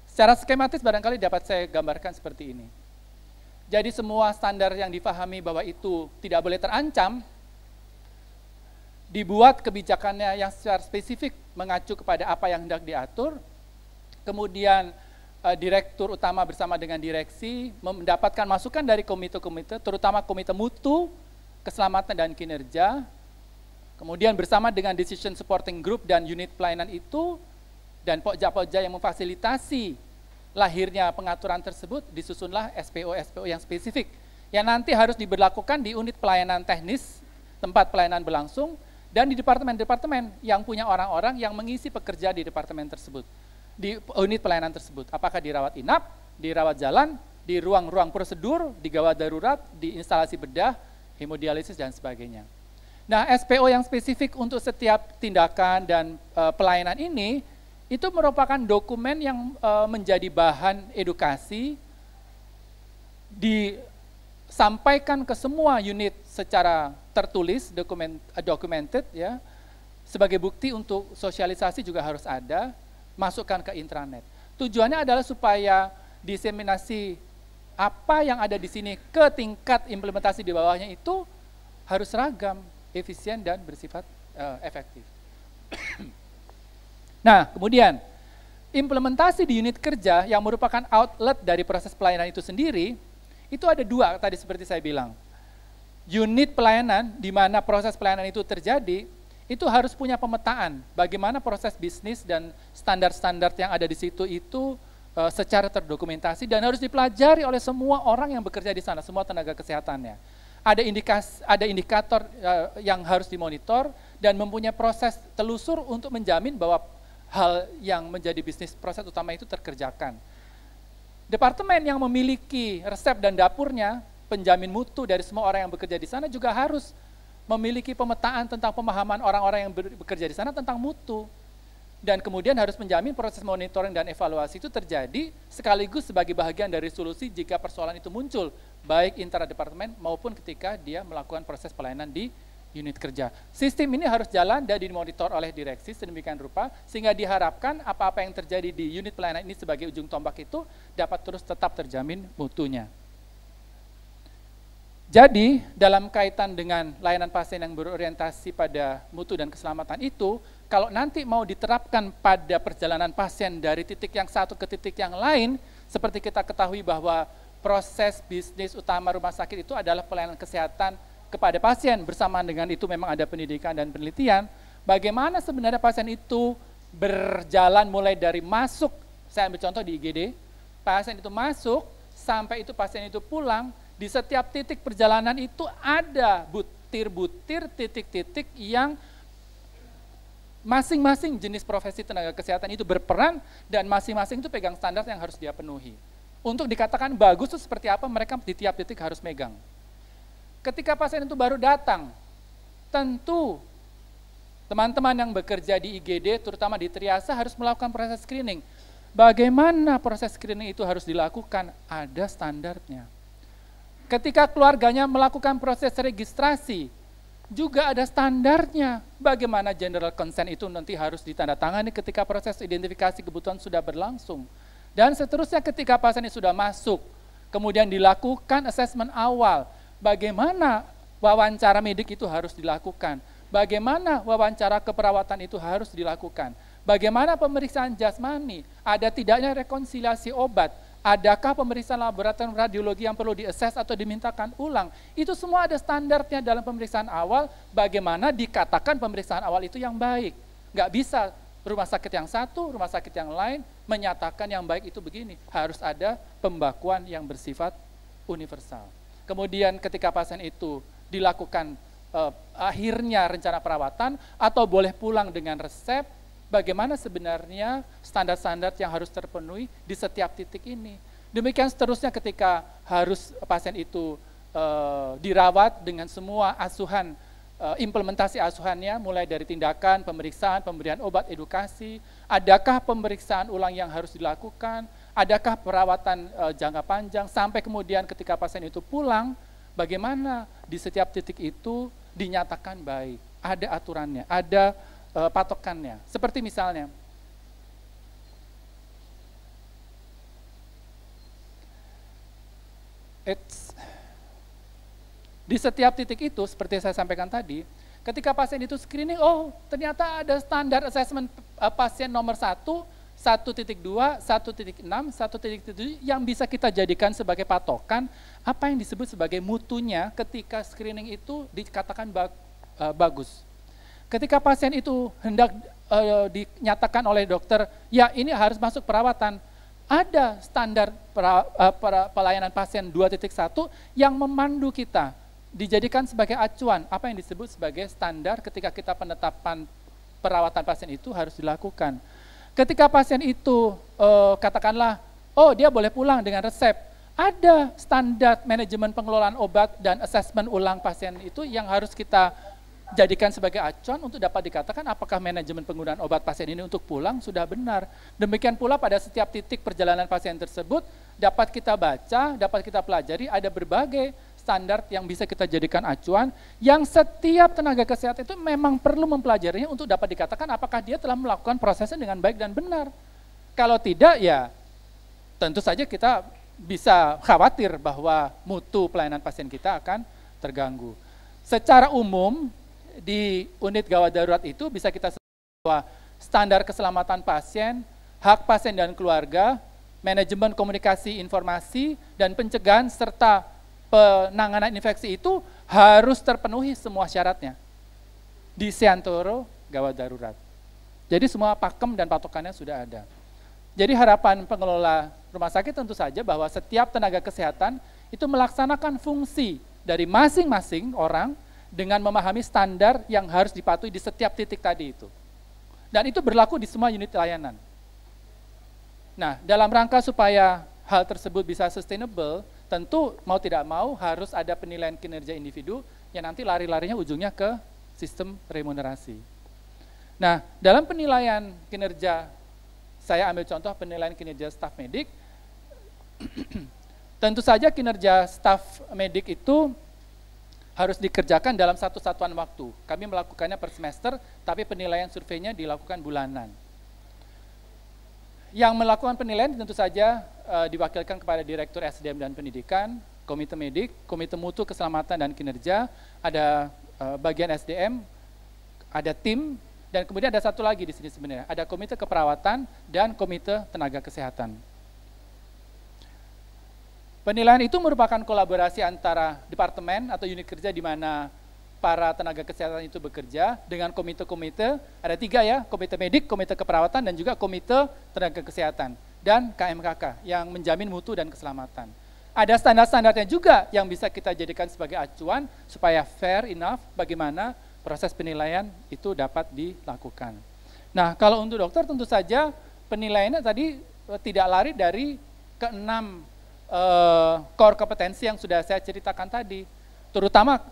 Secara skematis barangkali dapat saya gambarkan seperti ini. Jadi semua standar yang difahami bahwa itu tidak boleh terancam, dibuat kebijakannya yang secara spesifik mengacu kepada apa yang hendak diatur, kemudian eh, direktur utama bersama dengan direksi mendapatkan masukan dari komite-komite, terutama komite mutu, keselamatan dan kinerja, Kemudian bersama dengan decision supporting group dan unit pelayanan itu dan pokja-pokja yang memfasilitasi lahirnya pengaturan tersebut disusunlah SPO-SPO yang spesifik yang nanti harus diberlakukan di unit pelayanan teknis, tempat pelayanan berlangsung, dan di departemen-departemen yang punya orang-orang yang mengisi pekerja di departemen tersebut, di unit pelayanan tersebut. Apakah dirawat inap, dirawat jalan, di ruang-ruang prosedur, di gawat darurat, di instalasi bedah, hemodialisis, dan sebagainya. Nah, SPO yang spesifik untuk setiap tindakan dan uh, pelayanan ini itu merupakan dokumen yang uh, menjadi bahan edukasi disampaikan ke semua unit secara tertulis dokumen eh, documented ya sebagai bukti untuk sosialisasi juga harus ada masukkan ke intranet. Tujuannya adalah supaya diseminasi apa yang ada di sini ke tingkat implementasi di bawahnya itu harus ragam efisien dan bersifat uh, efektif. nah, kemudian implementasi di unit kerja yang merupakan outlet dari proses pelayanan itu sendiri, itu ada dua tadi seperti saya bilang. Unit pelayanan di mana proses pelayanan itu terjadi, itu harus punya pemetaan bagaimana proses bisnis dan standar-standar yang ada di situ itu eh, secara terdokumentasi dan harus dipelajari oleh semua orang yang bekerja di sana, semua tenaga kesehatannya ada indikas, ada indikator uh, yang harus dimonitor dan mempunyai proses telusur untuk menjamin bahwa hal yang menjadi bisnis proses utama itu terkerjakan. Departemen yang memiliki resep dan dapurnya, penjamin mutu dari semua orang yang bekerja di sana juga harus memiliki pemetaan tentang pemahaman orang-orang yang bekerja di sana tentang mutu dan kemudian harus menjamin proses monitoring dan evaluasi itu terjadi sekaligus sebagai bagian dari solusi jika persoalan itu muncul baik antara departemen maupun ketika dia melakukan proses pelayanan di unit kerja. Sistem ini harus jalan dan dimonitor oleh direksi sedemikian rupa sehingga diharapkan apa-apa yang terjadi di unit pelayanan ini sebagai ujung tombak itu dapat terus tetap terjamin mutunya. Jadi, dalam kaitan dengan layanan pasien yang berorientasi pada mutu dan keselamatan itu, kalau nanti mau diterapkan pada perjalanan pasien dari titik yang satu ke titik yang lain, seperti kita ketahui bahwa proses bisnis utama rumah sakit itu adalah pelayanan kesehatan kepada pasien. Bersamaan dengan itu memang ada pendidikan dan penelitian. Bagaimana sebenarnya pasien itu berjalan mulai dari masuk, saya ambil contoh di IGD, pasien itu masuk, sampai itu pasien itu pulang, di setiap titik perjalanan itu ada butir-butir titik-titik yang masing-masing jenis profesi tenaga kesehatan itu berperan dan masing-masing itu pegang standar yang harus dia penuhi. Untuk dikatakan bagus itu seperti apa mereka di tiap titik harus megang. Ketika pasien itu baru datang, tentu teman-teman yang bekerja di IGD terutama di triasa harus melakukan proses screening. Bagaimana proses screening itu harus dilakukan? Ada standarnya. Ketika keluarganya melakukan proses registrasi, juga ada standarnya. Bagaimana general consent itu nanti harus ditandatangani ketika proses identifikasi kebutuhan sudah berlangsung. Dan seterusnya ketika pasien sudah masuk, kemudian dilakukan assessment awal. Bagaimana wawancara medik itu harus dilakukan. Bagaimana wawancara keperawatan itu harus dilakukan. Bagaimana pemeriksaan jasmani, ada tidaknya rekonsiliasi obat, Adakah pemeriksaan laboratorium radiologi yang perlu diakses atau dimintakan ulang? Itu semua ada standarnya dalam pemeriksaan awal, bagaimana dikatakan pemeriksaan awal itu yang baik. Nggak bisa rumah sakit yang satu, rumah sakit yang lain menyatakan yang baik itu begini. Harus ada pembakuan yang bersifat universal. Kemudian ketika pasien itu dilakukan eh, akhirnya rencana perawatan atau boleh pulang dengan resep, bagaimana sebenarnya standar-standar yang harus terpenuhi di setiap titik ini. Demikian seterusnya ketika harus pasien itu e, dirawat dengan semua asuhan e, implementasi asuhannya mulai dari tindakan, pemeriksaan, pemberian obat, edukasi, adakah pemeriksaan ulang yang harus dilakukan, adakah perawatan e, jangka panjang sampai kemudian ketika pasien itu pulang bagaimana di setiap titik itu dinyatakan baik. Ada aturannya, ada uh, patokannya. Seperti misalnya, it's, di setiap titik itu, seperti saya sampaikan tadi, ketika pasien itu screening, oh ternyata ada standar assessment eh, pasien nomor satu, 1.2, 1.6, 1.7 yang bisa kita jadikan sebagai patokan apa yang disebut sebagai mutunya ketika screening itu dikatakan eh, bagus. Ketika pasien itu hendak e, dinyatakan oleh dokter, ya ini harus masuk perawatan. Ada standar pra, e, eh, pra, pelayanan pasien 2.1 yang memandu kita, dijadikan sebagai acuan, apa yang disebut sebagai standar ketika kita penetapan perawatan pasien itu harus dilakukan. Ketika pasien itu e, katakanlah, oh dia boleh pulang dengan resep, ada standar manajemen pengelolaan obat dan asesmen ulang pasien itu yang harus kita jadikan sebagai acuan untuk dapat dikatakan apakah manajemen penggunaan obat pasien ini untuk pulang sudah benar. Demikian pula pada setiap titik perjalanan pasien tersebut dapat kita baca, dapat kita pelajari ada berbagai standar yang bisa kita jadikan acuan yang setiap tenaga kesehatan itu memang perlu mempelajarinya untuk dapat dikatakan apakah dia telah melakukan prosesnya dengan baik dan benar. Kalau tidak ya tentu saja kita bisa khawatir bahwa mutu pelayanan pasien kita akan terganggu. Secara umum di unit gawat darurat itu bisa kita bahwa standar keselamatan pasien, hak pasien dan keluarga, manajemen komunikasi informasi dan pencegahan serta penanganan infeksi itu harus terpenuhi semua syaratnya di Siantoro gawat darurat. Jadi semua pakem dan patokannya sudah ada. Jadi harapan pengelola rumah sakit tentu saja bahwa setiap tenaga kesehatan itu melaksanakan fungsi dari masing-masing orang dengan memahami standar yang harus dipatuhi di setiap titik tadi itu. Dan itu berlaku di semua unit layanan. Nah, dalam rangka supaya hal tersebut bisa sustainable, tentu mau tidak mau harus ada penilaian kinerja individu yang nanti lari-larinya ujungnya ke sistem remunerasi. Nah, dalam penilaian kinerja, saya ambil contoh penilaian kinerja staf medik, tentu saja kinerja staf medik itu harus dikerjakan dalam satu satuan waktu. Kami melakukannya per semester, tapi penilaian surveinya dilakukan bulanan. Yang melakukan penilaian tentu saja e, diwakilkan kepada Direktur SDM dan Pendidikan, Komite Medik, Komite Mutu Keselamatan dan Kinerja, ada e, bagian SDM, ada tim, dan kemudian ada satu lagi di sini sebenarnya, ada Komite Keperawatan dan Komite Tenaga Kesehatan. Penilaian itu merupakan kolaborasi antara departemen atau unit kerja di mana para tenaga kesehatan itu bekerja dengan komite-komite, ada tiga ya, komite medik, komite keperawatan, dan juga komite tenaga kesehatan, dan KMKK yang menjamin mutu dan keselamatan. Ada standar-standarnya juga yang bisa kita jadikan sebagai acuan supaya fair enough bagaimana proses penilaian itu dapat dilakukan. Nah kalau untuk dokter tentu saja penilaiannya tadi eh, tidak lari dari keenam Eh, core kompetensi yang sudah saya ceritakan tadi. Terutama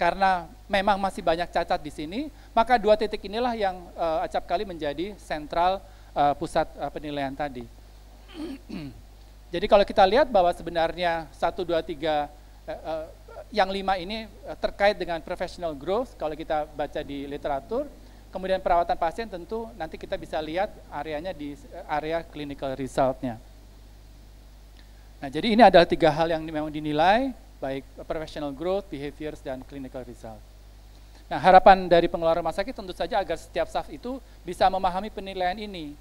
karena memang masih banyak cacat di sini, maka dua titik inilah yang uh, acap kali menjadi sentral uh, pusat uh, penilaian tadi. Jadi kalau kita lihat bahwa sebenarnya 1, 2, 3, Uh, yang lima ini uh, terkait dengan professional growth kalau kita baca di literatur. Kemudian perawatan pasien tentu nanti kita bisa lihat areanya di area clinical resultnya. Nah, jadi ini adalah tiga hal yang memang dinilai, baik professional growth, behaviors, dan clinical result. Nah, harapan dari pengelola rumah sakit tentu saja agar setiap staff itu bisa memahami penilaian ini,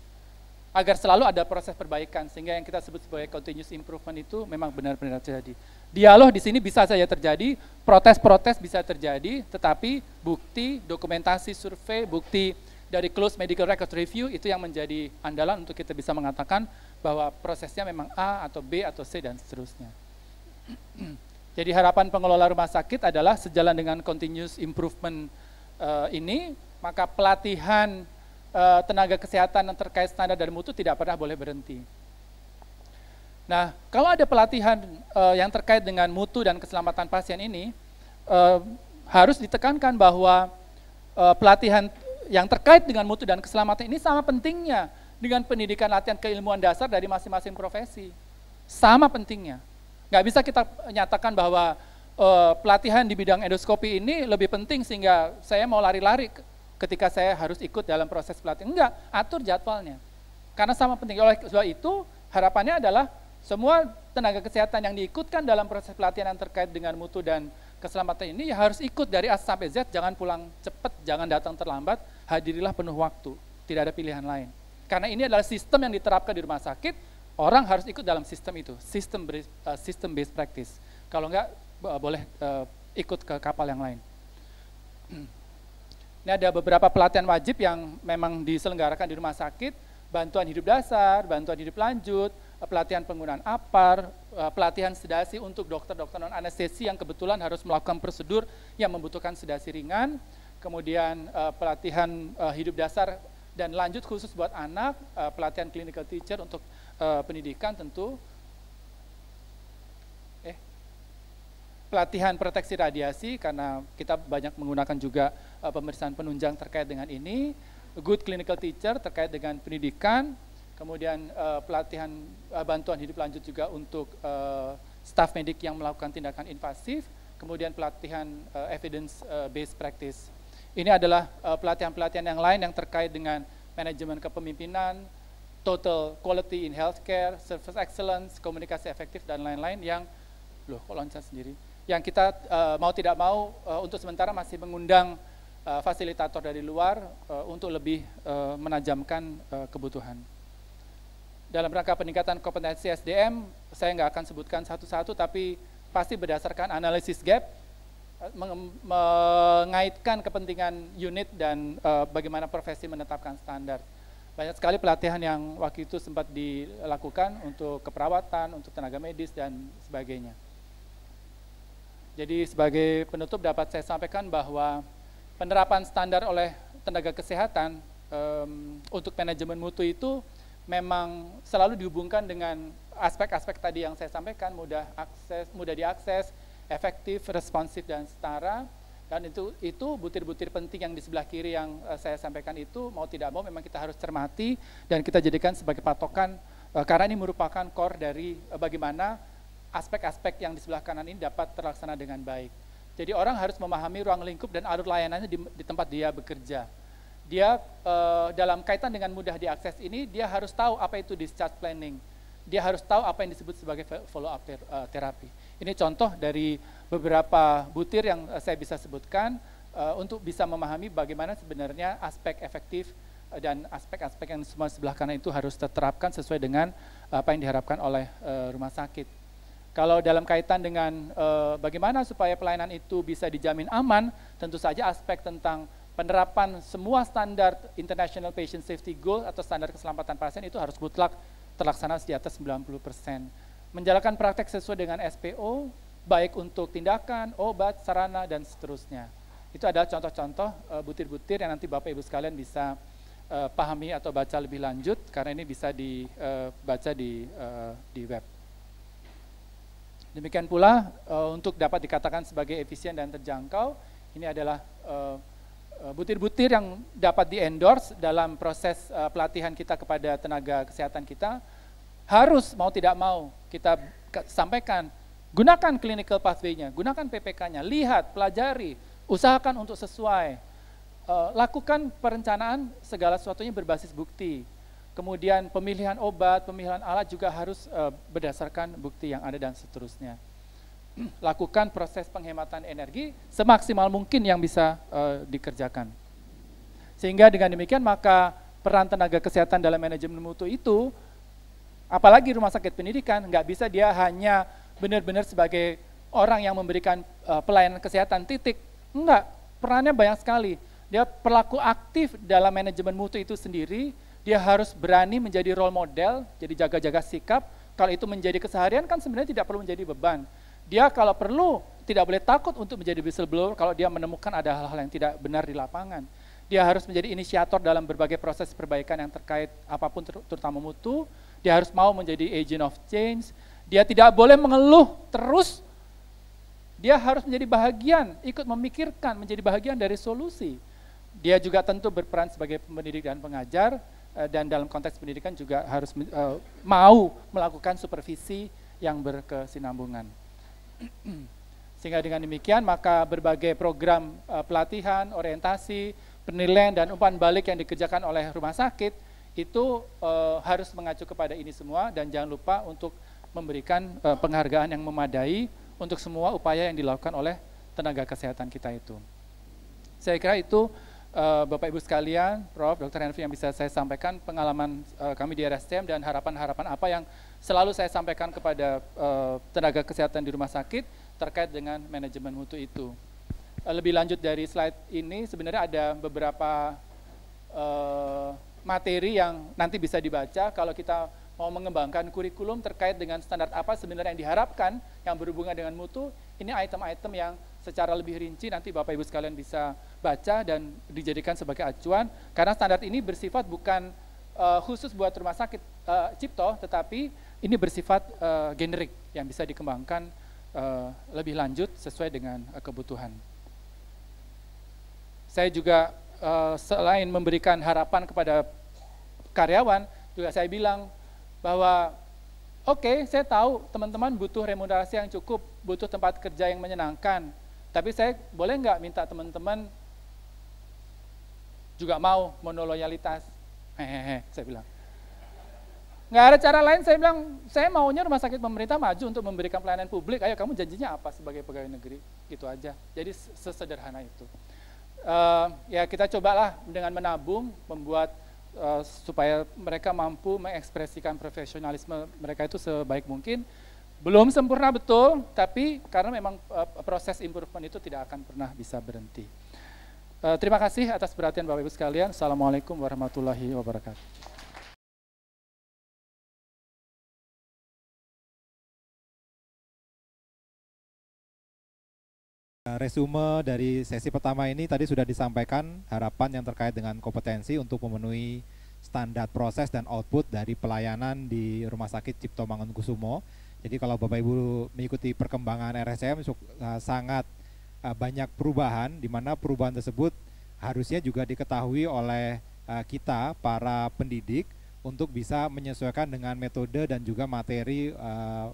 agar selalu ada proses perbaikan, sehingga yang kita sebut sebagai continuous improvement itu memang benar-benar terjadi. Dialog di sini bisa saja terjadi, protes-protes bisa terjadi, tetapi bukti, dokumentasi, survei, bukti dari close medical record review itu yang menjadi andalan untuk kita bisa mengatakan bahwa prosesnya memang A atau B atau C dan seterusnya. Jadi harapan pengelola rumah sakit adalah sejalan dengan continuous improvement uh, ini, maka pelatihan uh, tenaga kesehatan yang terkait standar dan mutu tidak pernah boleh berhenti. Nah, kalau ada pelatihan uh, yang terkait dengan mutu dan keselamatan pasien ini, uh, harus ditekankan bahwa uh, pelatihan yang terkait dengan mutu dan keselamatan ini sama pentingnya dengan pendidikan latihan keilmuan dasar dari masing-masing profesi. Sama pentingnya. Nggak bisa kita nyatakan bahwa uh, pelatihan di bidang endoskopi ini lebih penting sehingga saya mau lari-lari ketika saya harus ikut dalam proses pelatihan. Enggak, atur jadwalnya. Karena sama penting. Oleh sebab itu, harapannya adalah semua tenaga kesehatan yang diikutkan dalam proses pelatihan yang terkait dengan mutu dan keselamatan ini ya harus ikut dari A sampai Z, jangan pulang cepat, jangan datang terlambat, hadirilah penuh waktu, tidak ada pilihan lain. Karena ini adalah sistem yang diterapkan di rumah sakit, orang harus ikut dalam sistem itu, sistem eh, sistem based practice. Kalau enggak eh, boleh eh, ikut ke kapal yang lain. Ini ada beberapa pelatihan wajib yang memang diselenggarakan di rumah sakit, bantuan hidup dasar, bantuan hidup lanjut, pelatihan penggunaan APAR, Eh, pelatihan sedasi untuk dokter-dokter non anestesi yang kebetulan harus melakukan prosedur yang membutuhkan sedasi ringan, kemudian eh, pelatihan eh, hidup dasar dan lanjut khusus buat anak, pelatihan clinical teacher untuk pendidikan tentu, eh, pelatihan proteksi radiasi karena kita banyak menggunakan juga pemeriksaan penunjang terkait dengan ini, good clinical teacher terkait dengan pendidikan, Kemudian uh, pelatihan uh, bantuan hidup lanjut juga untuk uh, eh, staf medik yang melakukan tindakan invasif, kemudian pelatihan uh, evidence uh, based practice. Ini adalah pelatihan-pelatihan uh, yang lain yang terkait dengan manajemen kepemimpinan, total quality in healthcare, service excellence, komunikasi efektif dan lain-lain yang loh kok loncat sendiri. Yang kita uh, mau tidak mau uh, untuk sementara masih mengundang uh, fasilitator dari luar uh, untuk lebih uh, menajamkan uh, kebutuhan dalam rangka peningkatan kompetensi SDM, saya nggak akan sebutkan satu-satu, tapi pasti berdasarkan analisis gap, eh, meng mengaitkan kepentingan unit dan uh, bagaimana profesi menetapkan standar. Banyak sekali pelatihan yang waktu itu sempat dilakukan untuk keperawatan, untuk tenaga medis, dan sebagainya. Jadi sebagai penutup dapat saya sampaikan bahwa penerapan standar oleh tenaga kesehatan um, untuk manajemen mutu itu memang selalu dihubungkan dengan aspek-aspek tadi yang saya sampaikan, mudah akses, mudah diakses, efektif, responsif dan setara. Dan itu itu butir-butir penting yang di sebelah kiri yang eh, saya sampaikan itu mau tidak mau memang kita harus cermati dan kita jadikan sebagai patokan eh, karena ini merupakan core dari eh, bagaimana aspek-aspek yang di sebelah kanan ini dapat terlaksana dengan baik. Jadi orang harus memahami ruang lingkup dan alur layanannya di, di tempat dia bekerja dia uh, dalam kaitan dengan mudah diakses ini, dia harus tahu apa itu discharge planning. Dia harus tahu apa yang disebut sebagai follow up ter uh, terapi. Ini contoh dari beberapa butir yang eh, saya bisa sebutkan uh, untuk bisa memahami bagaimana sebenarnya aspek efektif dan aspek-aspek yang semua sebelah kanan itu harus diterapkan sesuai dengan apa yang diharapkan oleh uh, rumah sakit. Kalau dalam kaitan dengan uh, bagaimana supaya pelayanan itu bisa dijamin aman, tentu saja aspek tentang penerapan semua standar International Patient Safety Goal atau standar keselamatan pasien itu harus mutlak terlaksana di atas 90 persen. Menjalankan praktek sesuai dengan SPO, baik untuk tindakan, obat, sarana, dan seterusnya. Itu adalah contoh-contoh eh, butir-butir yang nanti Bapak Ibu sekalian bisa eh, pahami atau baca lebih lanjut karena ini bisa dibaca di eh, di web. Demikian pula untuk dapat dikatakan sebagai efisien dan terjangkau, ini adalah Eh, butir-butir yang dapat diendorse dalam proses uh, pelatihan kita kepada tenaga kesehatan kita harus mau tidak mau kita sampaikan. Gunakan clinical pathway-nya, gunakan PPK-nya, lihat, pelajari, usahakan untuk sesuai. Uh, lakukan perencanaan segala sesuatunya berbasis bukti. Kemudian pemilihan obat, pemilihan alat juga harus uh, berdasarkan bukti yang ada dan seterusnya lakukan proses penghematan energi semaksimal mungkin yang bisa uh, dikerjakan. Sehingga dengan demikian maka peran tenaga kesehatan dalam manajemen mutu itu, apalagi rumah sakit pendidikan, nggak bisa dia hanya benar-benar sebagai orang yang memberikan uh, pelayanan kesehatan titik. Enggak, perannya banyak sekali. Dia pelaku aktif dalam manajemen mutu itu sendiri, dia harus berani menjadi role model, jadi jaga-jaga sikap, kalau itu menjadi keseharian kan sebenarnya tidak perlu menjadi beban dia kalau perlu tidak boleh takut untuk menjadi whistleblower kalau dia menemukan ada hal-hal yang tidak benar di lapangan. Dia harus menjadi inisiator dalam berbagai proses perbaikan yang terkait apapun ter terutama mutu. Dia harus mau menjadi agent of change. Dia tidak boleh mengeluh terus. Dia harus menjadi bahagian, ikut memikirkan, menjadi bahagian dari solusi. Dia juga tentu berperan sebagai pendidik dan pengajar eh, dan dalam konteks pendidikan juga harus eh, mau melakukan supervisi yang berkesinambungan. Sehingga dengan demikian maka berbagai program eh, pelatihan, orientasi, penilaian dan umpan balik yang dikerjakan oleh rumah sakit itu uh, harus mengacu kepada ini semua dan jangan lupa untuk memberikan uh, penghargaan yang memadai untuk semua upaya yang dilakukan oleh tenaga kesehatan kita itu. Saya kira itu uh, Bapak Ibu sekalian, Prof. Dr. Henry yang bisa saya sampaikan pengalaman uh, kami di RSCM dan harapan-harapan apa yang selalu saya sampaikan kepada uh, tenaga kesehatan di rumah sakit terkait dengan manajemen mutu itu. Uh, lebih lanjut dari slide ini sebenarnya ada beberapa uh, materi yang nanti bisa dibaca kalau kita mau mengembangkan kurikulum terkait dengan standar apa sebenarnya yang diharapkan yang berhubungan dengan mutu. Ini item-item yang secara lebih rinci nanti Bapak Ibu sekalian bisa baca dan dijadikan sebagai acuan karena standar ini bersifat bukan uh, khusus buat rumah sakit uh, Cipto tetapi ini bersifat uh, generik yang bisa dikembangkan uh, lebih lanjut sesuai dengan uh, kebutuhan. Saya juga uh, selain memberikan harapan kepada karyawan, juga saya bilang bahwa oke, okay, saya tahu teman-teman butuh remunerasi yang cukup, butuh tempat kerja yang menyenangkan, tapi saya boleh nggak minta teman-teman juga mau monoloyalitas? Hehehe, saya bilang. Nggak ada cara lain, saya bilang, saya maunya rumah sakit pemerintah maju untuk memberikan pelayanan publik, ayo kamu janjinya apa sebagai pegawai negeri, gitu aja. Jadi sesederhana itu. Uh, ya kita cobalah dengan menabung, membuat uh, supaya mereka mampu mengekspresikan profesionalisme mereka itu sebaik mungkin. Belum sempurna betul, tapi karena memang uh, proses improvement itu tidak akan pernah bisa berhenti. Uh, terima kasih atas perhatian Bapak Ibu sekalian. Assalamualaikum warahmatullahi wabarakatuh. Eh, resume dari sesi pertama ini tadi sudah disampaikan harapan yang terkait dengan kompetensi untuk memenuhi standar proses dan output dari pelayanan di Rumah Sakit Cipto Mangunkusumo. Jadi kalau Bapak Ibu mengikuti perkembangan RSCM eh, sangat eh, banyak perubahan di mana perubahan tersebut harusnya juga diketahui oleh kita para pendidik untuk bisa menyesuaikan dengan metode dan juga materi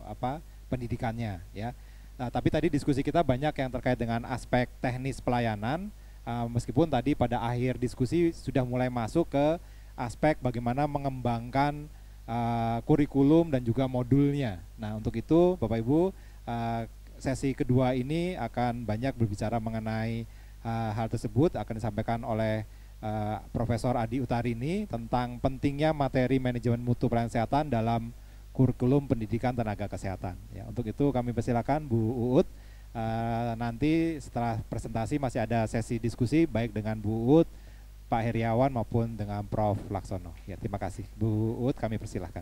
apa pendidikannya ya. Nah, tapi tadi diskusi kita banyak yang terkait dengan aspek teknis pelayanan, uh, meskipun tadi pada akhir diskusi sudah mulai masuk ke aspek bagaimana mengembangkan uh, kurikulum dan juga modulnya. Nah, untuk itu, Bapak Ibu, uh, sesi kedua ini akan banyak berbicara mengenai uh, hal tersebut, akan disampaikan oleh uh, Profesor Adi Utarini tentang pentingnya materi manajemen mutu pelayanan kesehatan dalam kurikulum pendidikan tenaga kesehatan. Ya, untuk itu kami persilakan Bu Uut uh, eh, nanti setelah presentasi masih ada sesi diskusi baik dengan Bu Uut, Pak Heriawan maupun dengan Prof. Laksono. Ya, terima kasih. Bu Uut kami persilahkan.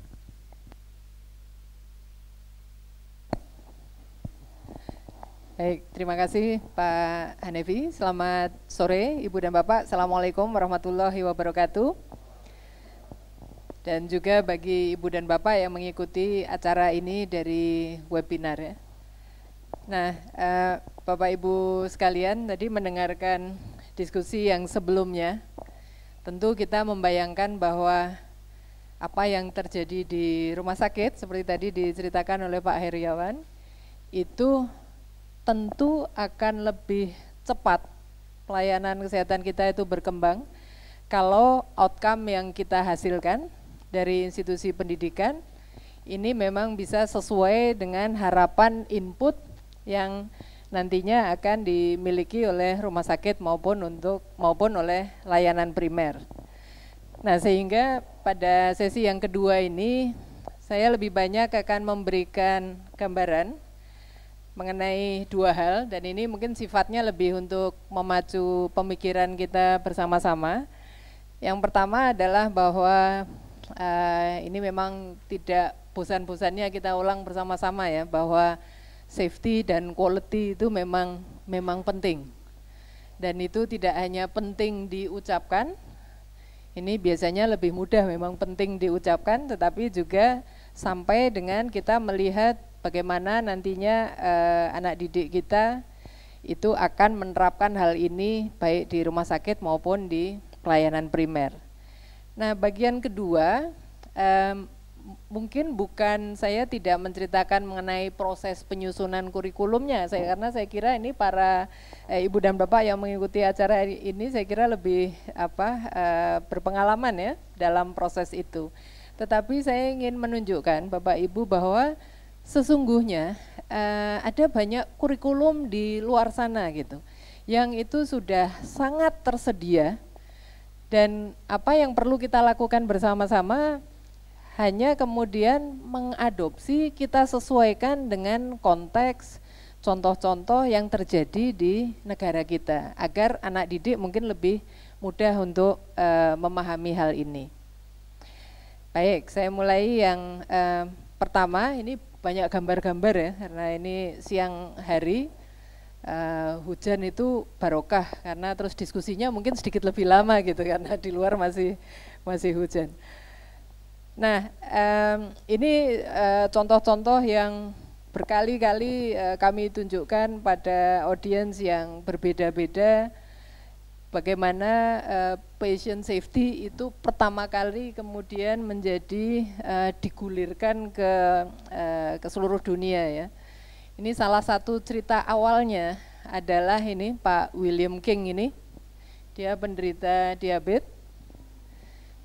Baik, terima kasih Pak Hanefi. Selamat sore Ibu dan Bapak. Assalamualaikum warahmatullahi wabarakatuh dan juga bagi ibu dan bapak yang mengikuti acara ini dari webinar ya. Nah, eh, Bapak Ibu sekalian tadi mendengarkan diskusi yang sebelumnya, tentu kita membayangkan bahwa apa yang terjadi di rumah sakit seperti tadi diceritakan oleh Pak Heriawan itu tentu akan lebih cepat pelayanan kesehatan kita itu berkembang kalau outcome yang kita hasilkan dari institusi pendidikan ini memang bisa sesuai dengan harapan input yang nantinya akan dimiliki oleh rumah sakit maupun untuk maupun oleh layanan primer. Nah, sehingga pada sesi yang kedua ini saya lebih banyak akan memberikan gambaran mengenai dua hal dan ini mungkin sifatnya lebih untuk memacu pemikiran kita bersama-sama. Yang pertama adalah bahwa Uh, ini memang tidak bosan-bosannya kita ulang bersama-sama ya bahwa safety dan quality itu memang memang penting. Dan itu tidak hanya penting diucapkan, ini biasanya lebih mudah memang penting diucapkan tetapi juga sampai dengan kita melihat bagaimana nantinya uh, anak didik kita itu akan menerapkan hal ini baik di rumah sakit maupun di pelayanan primer. Nah, bagian kedua um, mungkin bukan saya tidak menceritakan mengenai proses penyusunan kurikulumnya, saya hmm. karena saya kira ini para eh, ibu dan bapak yang mengikuti acara ini saya kira lebih apa uh, berpengalaman ya dalam proses itu. Tetapi saya ingin menunjukkan bapak ibu bahwa sesungguhnya uh, ada banyak kurikulum di luar sana gitu, yang itu sudah sangat tersedia dan apa yang perlu kita lakukan bersama-sama hanya kemudian mengadopsi kita sesuaikan dengan konteks contoh-contoh yang terjadi di negara kita agar anak didik mungkin lebih mudah untuk e, memahami hal ini. Baik, saya mulai yang e, pertama ini banyak gambar-gambar ya karena ini siang hari uh, hujan itu barokah karena terus diskusinya mungkin sedikit lebih lama gitu karena di luar masih masih hujan. Nah um, ini eh, contoh-contoh uh, yang berkali-kali uh, kami tunjukkan pada audiens yang berbeda-beda bagaimana uh, patient safety itu pertama kali kemudian menjadi uh, digulirkan ke uh, ke seluruh dunia ya. Ini salah satu cerita awalnya adalah ini Pak William King ini. Dia penderita diabetes.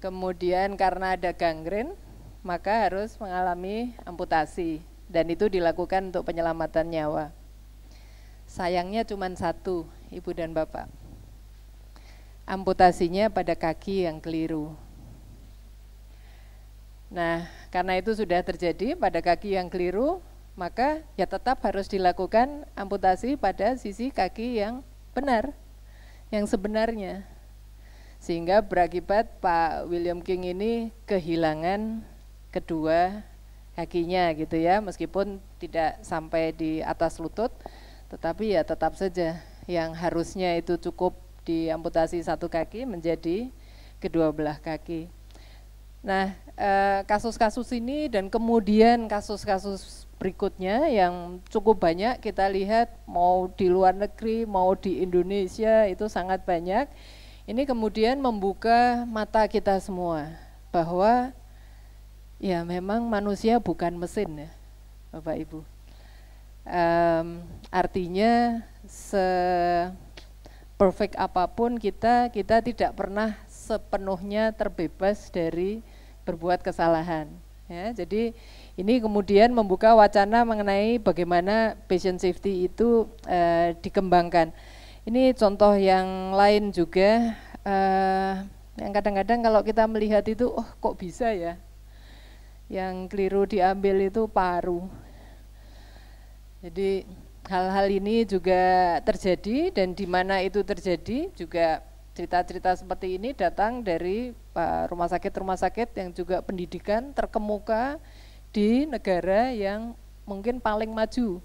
Kemudian karena ada gangren, maka harus mengalami amputasi dan itu dilakukan untuk penyelamatan nyawa. Sayangnya cuma satu, Ibu dan Bapak. Amputasinya pada kaki yang keliru. Nah, karena itu sudah terjadi pada kaki yang keliru, maka ya tetap harus dilakukan amputasi pada sisi kaki yang benar, yang sebenarnya. Sehingga berakibat Pak William King ini kehilangan kedua kakinya gitu ya, meskipun tidak sampai di atas lutut, tetapi ya tetap saja yang harusnya itu cukup diamputasi satu kaki menjadi kedua belah kaki. Nah, eh, kasus-kasus ini dan kemudian kasus-kasus berikutnya yang cukup banyak kita lihat mau di luar negeri mau di Indonesia itu sangat banyak ini kemudian membuka mata kita semua bahwa ya memang manusia bukan mesin ya Bapak Ibu um, artinya se perfect apapun kita kita tidak pernah sepenuhnya terbebas dari berbuat kesalahan ya jadi ini kemudian membuka wacana mengenai bagaimana patient safety itu uh, dikembangkan. Ini contoh yang lain juga uh, yang kadang-kadang kalau kita melihat itu, oh kok bisa ya? Yang keliru diambil itu paru. Jadi hal-hal ini juga terjadi dan di mana itu terjadi juga cerita-cerita seperti ini datang dari eh, rumah sakit-rumah sakit yang juga pendidikan terkemuka di negara yang mungkin paling maju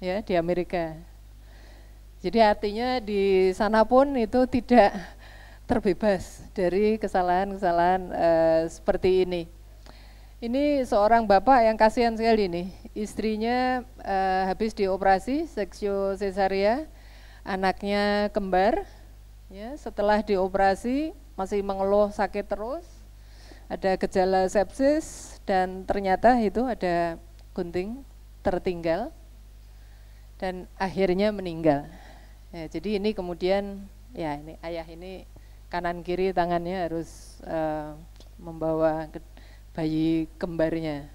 ya di Amerika. Jadi artinya di sana pun itu tidak terbebas dari kesalahan-kesalahan e, seperti ini. Ini seorang bapak yang kasihan sekali nih, istrinya e, habis dioperasi seksio cesarea, anaknya kembar, ya setelah dioperasi masih mengeluh sakit terus, ada gejala sepsis dan ternyata itu ada gunting tertinggal dan akhirnya meninggal. Ya, jadi ini kemudian ya ini ayah ini kanan kiri tangannya harus uh, membawa bayi kembarnya.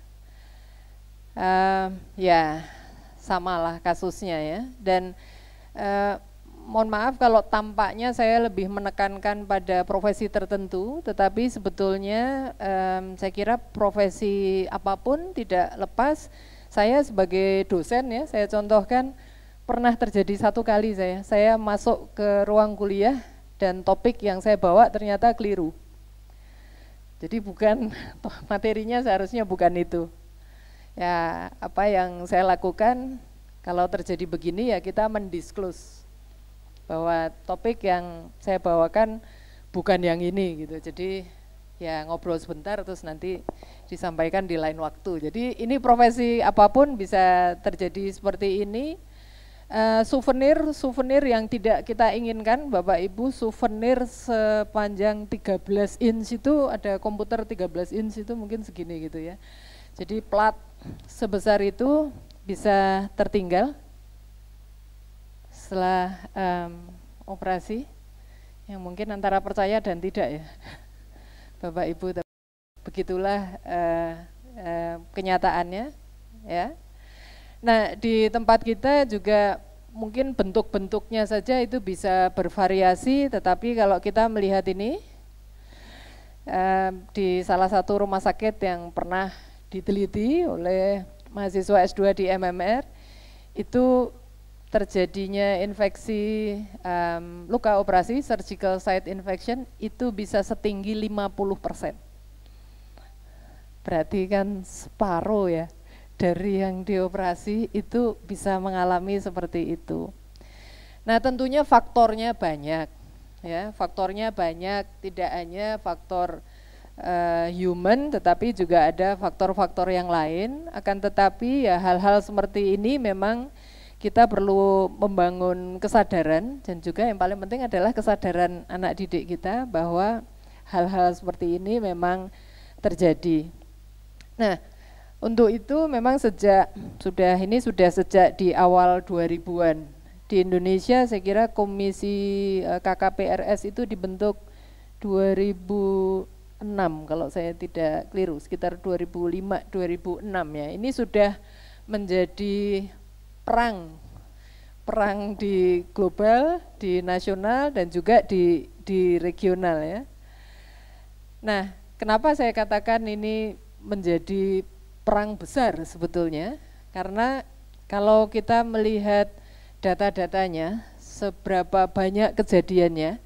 Uh, ya samalah kasusnya ya dan uh, mohon maaf kalau tampaknya saya lebih menekankan pada profesi tertentu, tetapi sebetulnya um, saya kira profesi apapun tidak lepas. Saya sebagai dosen ya, saya contohkan pernah terjadi satu kali saya, saya masuk ke ruang kuliah dan topik yang saya bawa ternyata keliru. Jadi bukan materinya seharusnya bukan itu. Ya, apa yang saya lakukan kalau terjadi begini ya kita mendisclose bahwa topik yang saya bawakan bukan yang ini gitu. Jadi ya ngobrol sebentar terus nanti disampaikan di lain waktu. Jadi ini profesi apapun bisa terjadi seperti ini. Uh, souvenir, souvenir yang tidak kita inginkan Bapak Ibu, souvenir sepanjang 13 inch itu ada komputer 13 inch itu mungkin segini gitu ya. Jadi plat sebesar itu bisa tertinggal setelah um, operasi yang mungkin antara percaya dan tidak ya Bapak Ibu begitulah uh, uh, kenyataannya ya nah di tempat kita juga mungkin bentuk-bentuknya saja itu bisa bervariasi tetapi kalau kita melihat ini uh, di salah satu rumah sakit yang pernah diteliti oleh mahasiswa S2 di MMR itu terjadinya infeksi um, luka operasi surgical site infection itu bisa setinggi 50 persen. Berarti kan separuh ya dari yang dioperasi itu bisa mengalami seperti itu. Nah tentunya faktornya banyak ya faktornya banyak tidak hanya faktor uh, human tetapi juga ada faktor-faktor yang lain akan tetapi ya hal-hal seperti ini memang kita perlu membangun kesadaran dan juga yang paling penting adalah kesadaran anak didik kita bahwa hal-hal seperti ini memang terjadi. Nah, untuk itu memang sejak sudah ini sudah sejak di awal 2000-an di Indonesia saya kira komisi eh, KKPRS itu dibentuk 2006 kalau saya tidak keliru sekitar 2005 2006 ya. Ini sudah menjadi perang perang di global, di nasional dan juga di di regional ya. Nah, kenapa saya katakan ini menjadi perang besar sebetulnya? Karena kalau kita melihat data-datanya, seberapa banyak kejadiannya,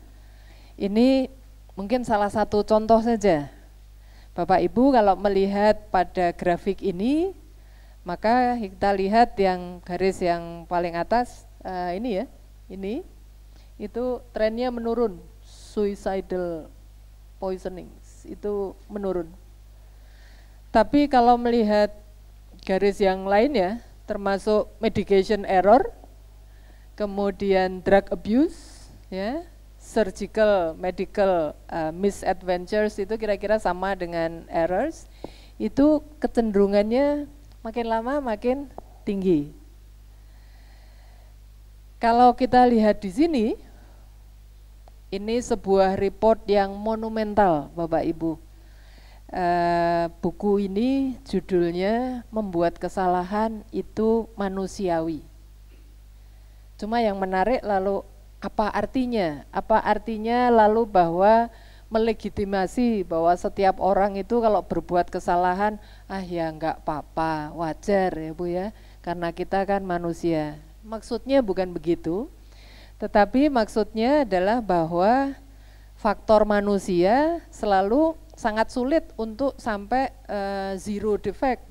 ini mungkin salah satu contoh saja. Bapak Ibu kalau melihat pada grafik ini maka kita lihat yang garis yang paling atas uh, ini ya, ini itu trennya menurun, suicidal poisoning itu menurun. Tapi kalau melihat garis yang lain ya, termasuk medication error, kemudian drug abuse, ya, surgical medical uh, misadventures itu kira-kira sama dengan errors, itu kecenderungannya makin lama makin tinggi. Kalau kita lihat di sini, ini sebuah report yang monumental, Bapak Ibu. E, buku ini judulnya "Membuat Kesalahan Itu Manusiawi". Cuma yang menarik lalu apa artinya? Apa artinya lalu bahwa melegitimasi bahwa setiap orang itu kalau berbuat kesalahan ah ya enggak apa-apa wajar ya bu ya karena kita kan manusia maksudnya bukan begitu tetapi maksudnya adalah bahwa faktor manusia selalu sangat sulit untuk sampai uh, zero defect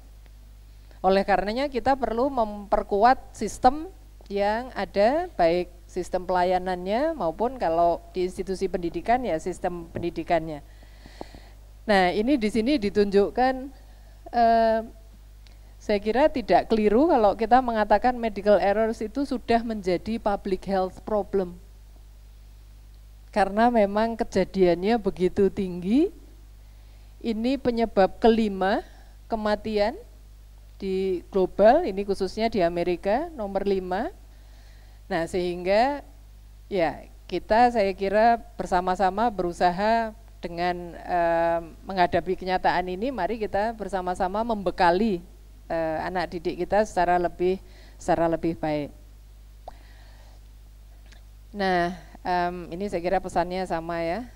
oleh karenanya kita perlu memperkuat sistem yang ada baik sistem pelayanannya maupun kalau di institusi pendidikan ya sistem pendidikannya. Nah ini di sini ditunjukkan eh, saya kira tidak keliru kalau kita mengatakan medical errors itu sudah menjadi public health problem karena memang kejadiannya begitu tinggi ini penyebab kelima kematian di global ini khususnya di Amerika nomor lima Nah sehingga ya kita saya kira bersama-sama berusaha dengan eh, menghadapi kenyataan ini mari kita bersama-sama membekali eh, anak didik kita secara lebih secara lebih baik. Nah, um, ini saya kira pesannya sama ya.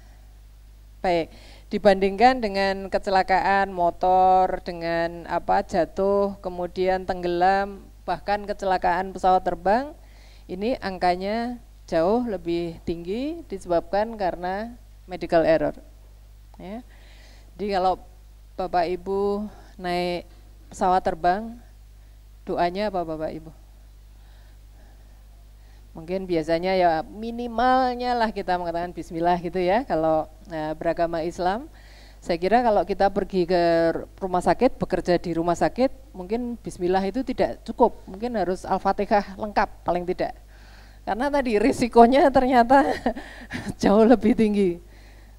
Baik, dibandingkan dengan kecelakaan motor, dengan apa jatuh, kemudian tenggelam, bahkan kecelakaan pesawat terbang, ini angkanya jauh lebih tinggi disebabkan karena medical error. Ya. Jadi kalau Bapak Ibu naik pesawat terbang, doanya apa Bapak Ibu? Mungkin biasanya ya minimalnya lah kita mengatakan bismillah gitu ya kalau nah, beragama Islam. Saya kira kalau kita pergi ke rumah sakit, bekerja di rumah sakit, mungkin bismillah itu tidak cukup. Mungkin harus Al-Fatihah lengkap paling tidak. Karena tadi risikonya ternyata jauh lebih tinggi.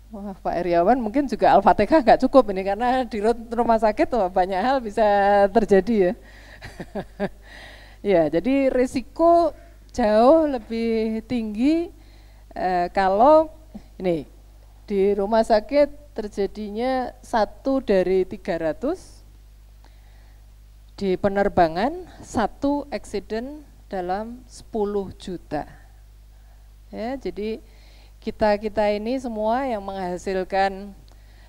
Wah, Pak Eriawan mungkin juga Al-Fatihah nggak cukup ini karena di rumah sakit wah, banyak hal bisa terjadi ya. ya, jadi risiko jauh lebih tinggi eh, kalau ini di rumah sakit terjadinya satu dari 300 di penerbangan satu eksiden dalam 10 juta. Ya, jadi kita-kita ini semua yang menghasilkan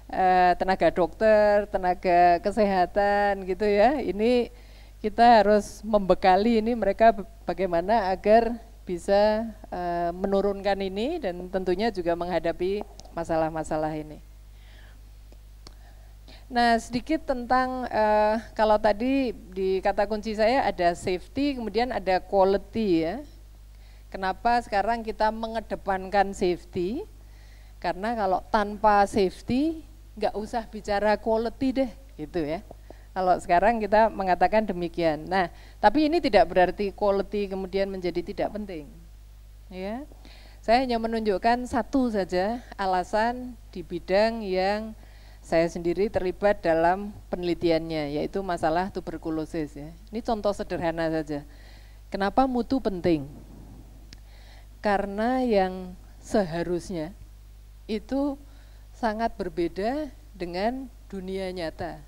eh, tenaga dokter, tenaga kesehatan gitu ya. Ini kita harus membekali ini mereka bagaimana agar bisa uh, menurunkan ini dan tentunya juga menghadapi masalah-masalah ini. Nah, sedikit tentang uh, kalau tadi di kata kunci saya ada safety, kemudian ada quality ya. Kenapa sekarang kita mengedepankan safety? Karena kalau tanpa safety nggak usah bicara quality deh, gitu ya. Kalau sekarang kita mengatakan demikian. Nah, tapi ini tidak berarti quality kemudian menjadi tidak penting. Ya. Saya hanya menunjukkan satu saja alasan di bidang yang saya sendiri terlibat dalam penelitiannya, yaitu masalah tuberkulosis. Ya. Ini contoh sederhana saja. Kenapa mutu penting? Karena yang seharusnya itu sangat berbeda dengan dunia nyata.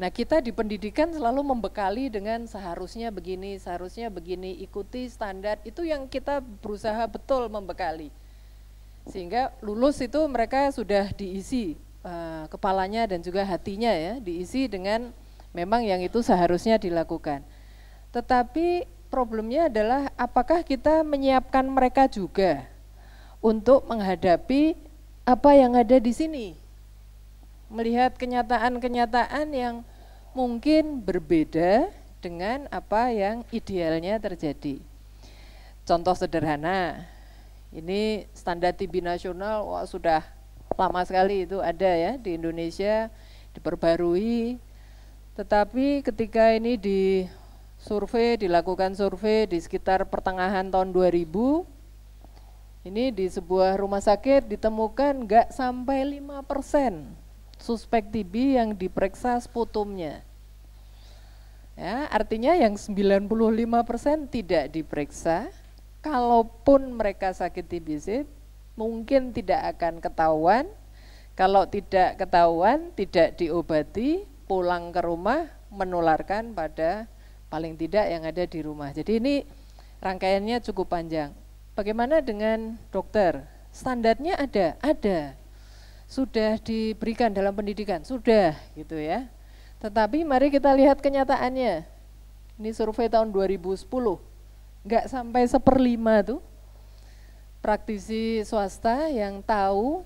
Nah, kita di pendidikan selalu membekali dengan seharusnya begini, seharusnya begini, ikuti standar itu yang kita berusaha betul membekali. Sehingga lulus itu mereka sudah diisi Eh, kepalanya dan juga hatinya ya diisi dengan memang yang itu seharusnya dilakukan. Tetapi problemnya adalah apakah kita menyiapkan mereka juga untuk menghadapi apa yang ada di sini. Melihat kenyataan-kenyataan yang mungkin berbeda dengan apa yang idealnya terjadi. Contoh sederhana, ini standar TB nasional wah, sudah lama sekali itu ada ya di Indonesia diperbarui. Tetapi ketika ini di survei dilakukan survei di sekitar pertengahan tahun 2000 ini di sebuah rumah sakit ditemukan nggak sampai 5% suspek TB yang diperiksa sputumnya. Ya, artinya yang 95% tidak diperiksa, kalaupun mereka sakit TBC mungkin tidak akan ketahuan. Kalau tidak ketahuan, tidak diobati, pulang ke rumah menularkan pada paling tidak yang ada di rumah. Jadi ini rangkaiannya cukup panjang. Bagaimana dengan dokter? Standarnya ada, ada. Sudah diberikan dalam pendidikan, sudah gitu ya. Tetapi mari kita lihat kenyataannya. Ini survei tahun 2010. Enggak sampai seperlima tuh praktisi swasta yang tahu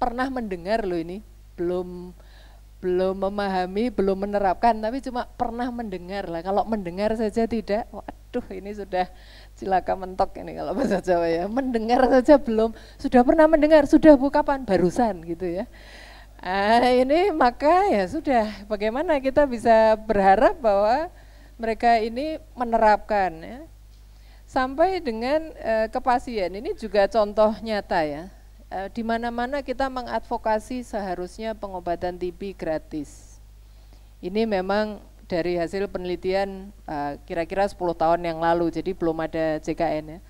pernah mendengar loh ini belum belum memahami, belum menerapkan, tapi cuma pernah mendengar lah. Kalau mendengar saja tidak, waduh ini sudah cilaka mentok ini kalau bahasa Jawa ya. Mendengar saja belum, sudah pernah mendengar, sudah bu kapan? Barusan gitu ya. Ah, ini maka ya sudah, bagaimana kita bisa berharap bahwa mereka ini menerapkan ya sampai dengan e, eh, kepasien Ini juga contoh nyata ya. E, di mana-mana kita mengadvokasi seharusnya pengobatan TB gratis. Ini memang dari hasil penelitian eh, kira-kira e, 10 tahun yang lalu, jadi belum ada JKN ya.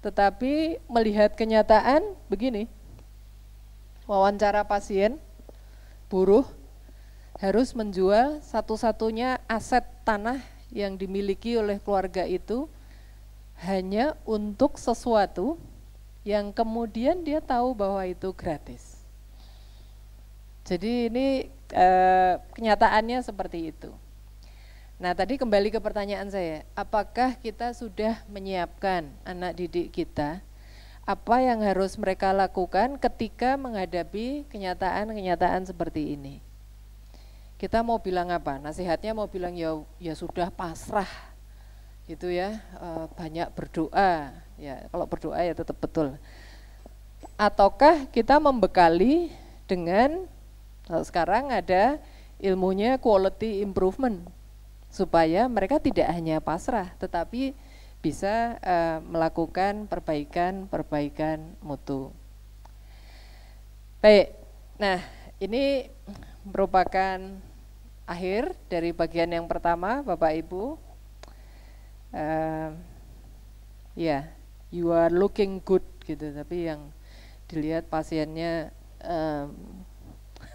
Tetapi melihat kenyataan begini, wawancara pasien, buruh, harus menjual satu-satunya aset tanah yang dimiliki oleh keluarga itu hanya untuk sesuatu yang kemudian dia tahu bahwa itu gratis. Jadi ini eh, kenyataannya seperti itu. Nah tadi kembali ke pertanyaan saya, apakah kita sudah menyiapkan anak didik kita apa yang harus mereka lakukan ketika menghadapi kenyataan-kenyataan seperti ini? Kita mau bilang apa? Nasihatnya mau bilang ya ya sudah pasrah gitu ya eh, banyak berdoa ya kalau berdoa ya tetap betul ataukah kita membekali dengan sekarang ada ilmunya quality improvement supaya mereka tidak hanya pasrah tetapi bisa e, melakukan perbaikan-perbaikan mutu baik nah ini merupakan akhir dari bagian yang pertama Bapak Ibu uh, ya yeah, you are looking good gitu tapi yang dilihat pasiennya um,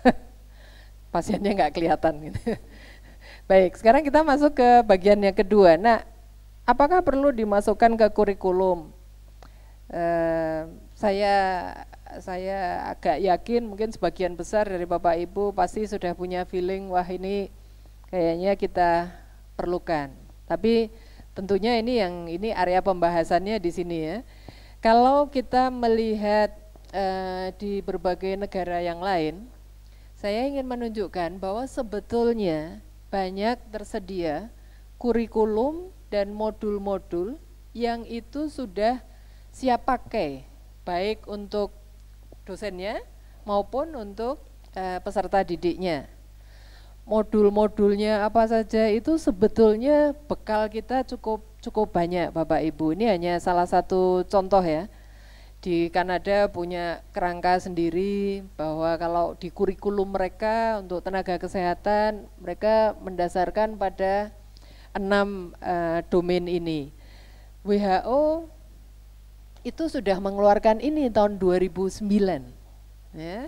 pasiennya nggak kelihatan gitu. Baik, sekarang kita masuk ke bagian yang kedua. Nah, apakah perlu dimasukkan ke kurikulum? Uh, saya saya agak yakin mungkin sebagian besar dari Bapak Ibu pasti sudah punya feeling wah ini kayaknya kita perlukan. Tapi Tentunya ini yang ini area pembahasannya di sini ya. Kalau kita melihat eh, di berbagai negara yang lain, saya ingin menunjukkan bahwa sebetulnya banyak tersedia kurikulum dan modul-modul yang itu sudah siap pakai baik untuk dosennya maupun untuk e, peserta didiknya modul-modulnya apa saja itu sebetulnya bekal kita cukup cukup banyak Bapak Ibu. Ini hanya salah satu contoh ya. Di Kanada punya kerangka sendiri bahwa kalau di kurikulum mereka untuk tenaga kesehatan mereka mendasarkan pada enam uh, domain ini. WHO itu sudah mengeluarkan ini tahun 2009. Ya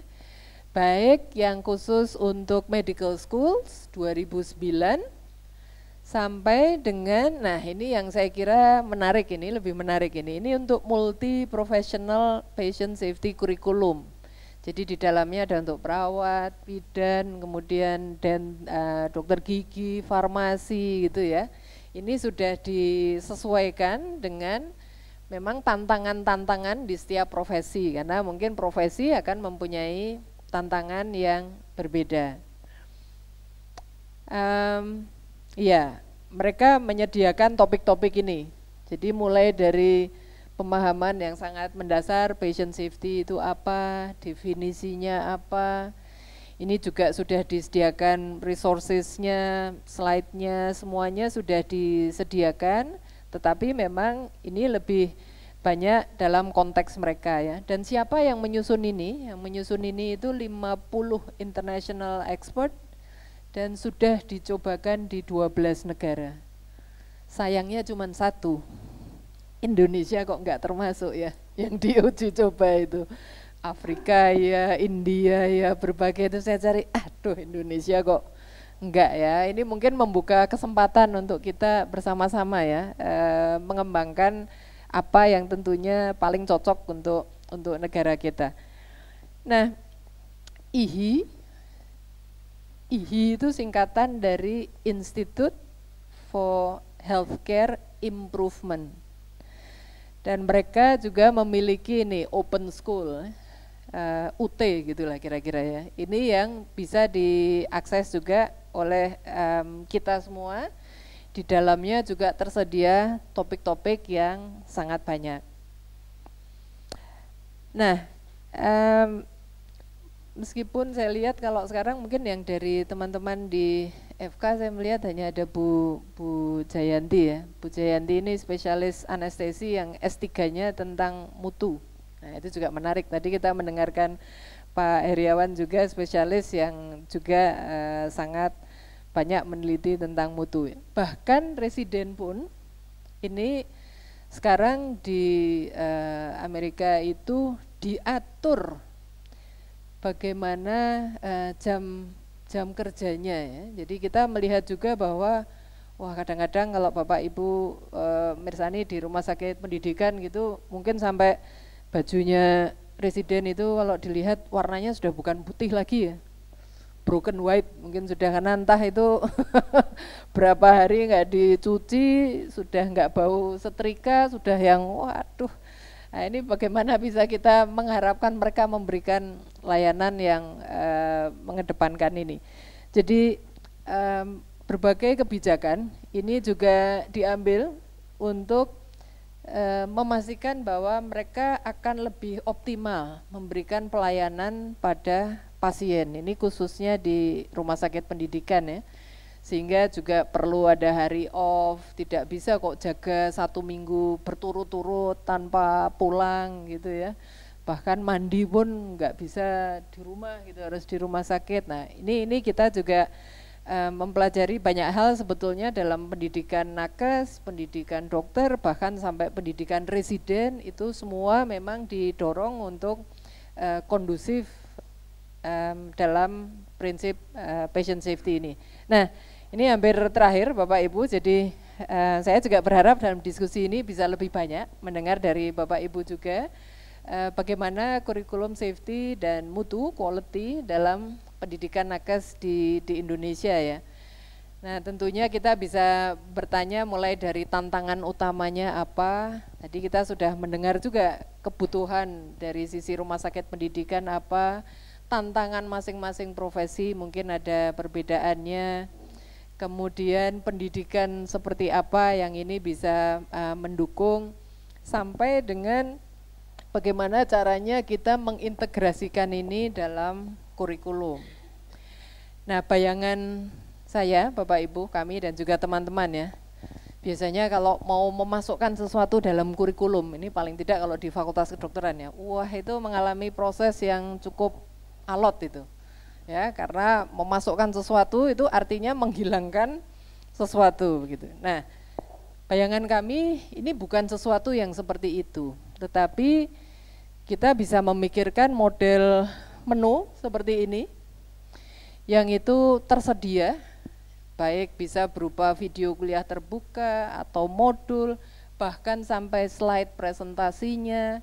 baik yang khusus untuk medical schools 2009 sampai dengan nah ini yang saya kira menarik ini lebih menarik ini ini untuk multi professional patient safety curriculum jadi di dalamnya ada untuk perawat bidan kemudian dan uh, dokter gigi farmasi gitu ya ini sudah disesuaikan dengan memang tantangan-tantangan di setiap profesi karena mungkin profesi akan mempunyai tantangan yang berbeda. Um, ya, mereka menyediakan topik-topik ini. Jadi mulai dari pemahaman yang sangat mendasar patient safety itu apa, definisinya apa. Ini juga sudah disediakan resourcesnya, slide-nya, semuanya sudah disediakan. Tetapi memang ini lebih banyak dalam konteks mereka ya. Dan siapa yang menyusun ini? Yang menyusun ini itu 50 international expert dan sudah dicobakan di 12 negara. Sayangnya cuma satu, Indonesia kok enggak termasuk ya yang diuji coba itu. Afrika ya, India ya, berbagai itu saya cari, aduh Indonesia kok enggak ya. Ini mungkin membuka kesempatan untuk kita bersama-sama ya, e, mengembangkan apa yang tentunya paling cocok untuk untuk negara kita. Nah, IHI IHI itu singkatan dari Institute for Healthcare Improvement. Dan mereka juga memiliki ini open school, uh, eh, UT gitulah kira-kira ya. Ini yang bisa diakses juga oleh um, kita semua di dalamnya juga tersedia topik-topik yang sangat banyak. Nah, um, meskipun saya lihat kalau sekarang mungkin yang dari teman-teman di FK saya melihat hanya ada Bu Bu Jayanti ya. Bu Jayanti ini spesialis anestesi yang S3-nya tentang mutu. Nah, itu juga menarik. Tadi kita mendengarkan Pak Heriawan juga spesialis yang juga uh, sangat banyak meneliti tentang mutu. Bahkan residen pun ini sekarang di uh, Amerika itu diatur bagaimana jam eh, jam jam kerjanya ya. Jadi kita melihat juga bahwa wah kadang-kadang kalau Bapak Ibu uh, Mirsani di rumah sakit pendidikan gitu mungkin sampai bajunya residen itu kalau dilihat warnanya sudah bukan putih lagi ya broken white mungkin sudah karena entah itu berapa hari nggak dicuci sudah nggak bau setrika sudah yang waduh nah ini bagaimana bisa kita mengharapkan mereka memberikan layanan yang e, mengedepankan ini jadi e, berbagai kebijakan ini juga diambil untuk e, memastikan bahwa mereka akan lebih optimal memberikan pelayanan pada pasien. Ini khususnya di rumah sakit pendidikan ya. Sehingga juga perlu ada hari off, tidak bisa kok jaga satu minggu berturut-turut tanpa pulang gitu ya. Bahkan mandi pun nggak bisa di rumah gitu, harus di rumah sakit. Nah ini ini kita juga eh, mempelajari banyak hal sebetulnya dalam pendidikan nakes, pendidikan dokter, bahkan sampai pendidikan residen itu semua memang didorong untuk eh, kondusif um, dalam prinsip uh, patient safety ini. Nah, ini hampir terakhir Bapak Ibu, jadi uh, saya juga berharap dalam diskusi ini bisa lebih banyak mendengar dari Bapak Ibu juga uh, bagaimana kurikulum safety dan mutu quality dalam pendidikan nakes di, di Indonesia ya. Nah tentunya kita bisa bertanya mulai dari tantangan utamanya apa, tadi kita sudah mendengar juga kebutuhan dari sisi rumah sakit pendidikan apa, tantangan masing-masing profesi mungkin ada perbedaannya kemudian pendidikan seperti apa yang ini bisa uh, mendukung sampai dengan bagaimana caranya kita mengintegrasikan ini dalam kurikulum. Nah, bayangan saya, Bapak Ibu, kami dan juga teman-teman ya. Biasanya kalau mau memasukkan sesuatu dalam kurikulum, ini paling tidak kalau di Fakultas Kedokteran ya. Wah, itu mengalami proses yang cukup alot itu. Ya, karena memasukkan sesuatu itu artinya menghilangkan sesuatu begitu. Nah, bayangan kami ini bukan sesuatu yang seperti itu, tetapi kita bisa memikirkan model menu seperti ini yang itu tersedia baik bisa berupa video kuliah terbuka atau modul bahkan sampai slide presentasinya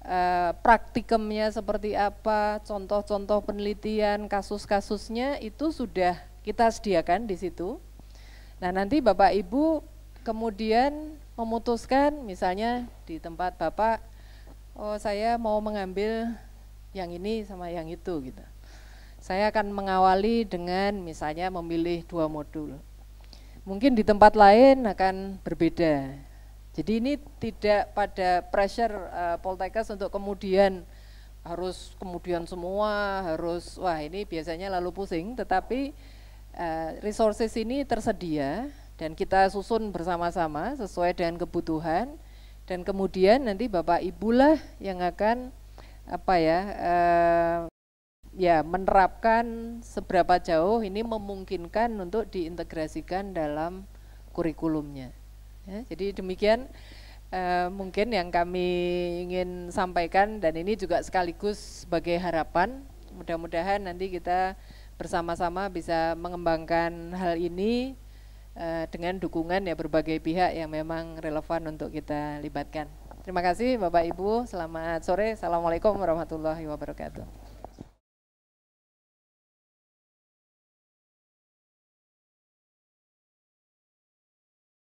Eh, praktikumnya seperti apa, contoh-contoh penelitian, kasus-kasusnya itu sudah kita sediakan di situ. Nah nanti Bapak Ibu kemudian memutuskan misalnya di tempat Bapak, oh saya mau mengambil yang ini sama yang itu gitu. Saya akan mengawali dengan misalnya memilih dua modul. Mungkin di tempat lain akan berbeda jadi ini tidak pada pressure uh, Poltekkes untuk kemudian harus kemudian semua harus wah ini biasanya lalu pusing tetapi uh, resources ini tersedia dan kita susun bersama-sama sesuai dengan kebutuhan dan kemudian nanti Bapak Ibulah yang akan apa ya uh, ya menerapkan seberapa jauh ini memungkinkan untuk diintegrasikan dalam kurikulumnya. Ya, jadi demikian uh, mungkin yang kami ingin sampaikan dan ini juga sekaligus sebagai harapan. Mudah-mudahan nanti kita bersama-sama bisa mengembangkan hal ini uh, dengan dukungan ya berbagai pihak yang memang relevan untuk kita libatkan. Terima kasih Bapak Ibu, selamat sore, Assalamualaikum warahmatullahi wabarakatuh.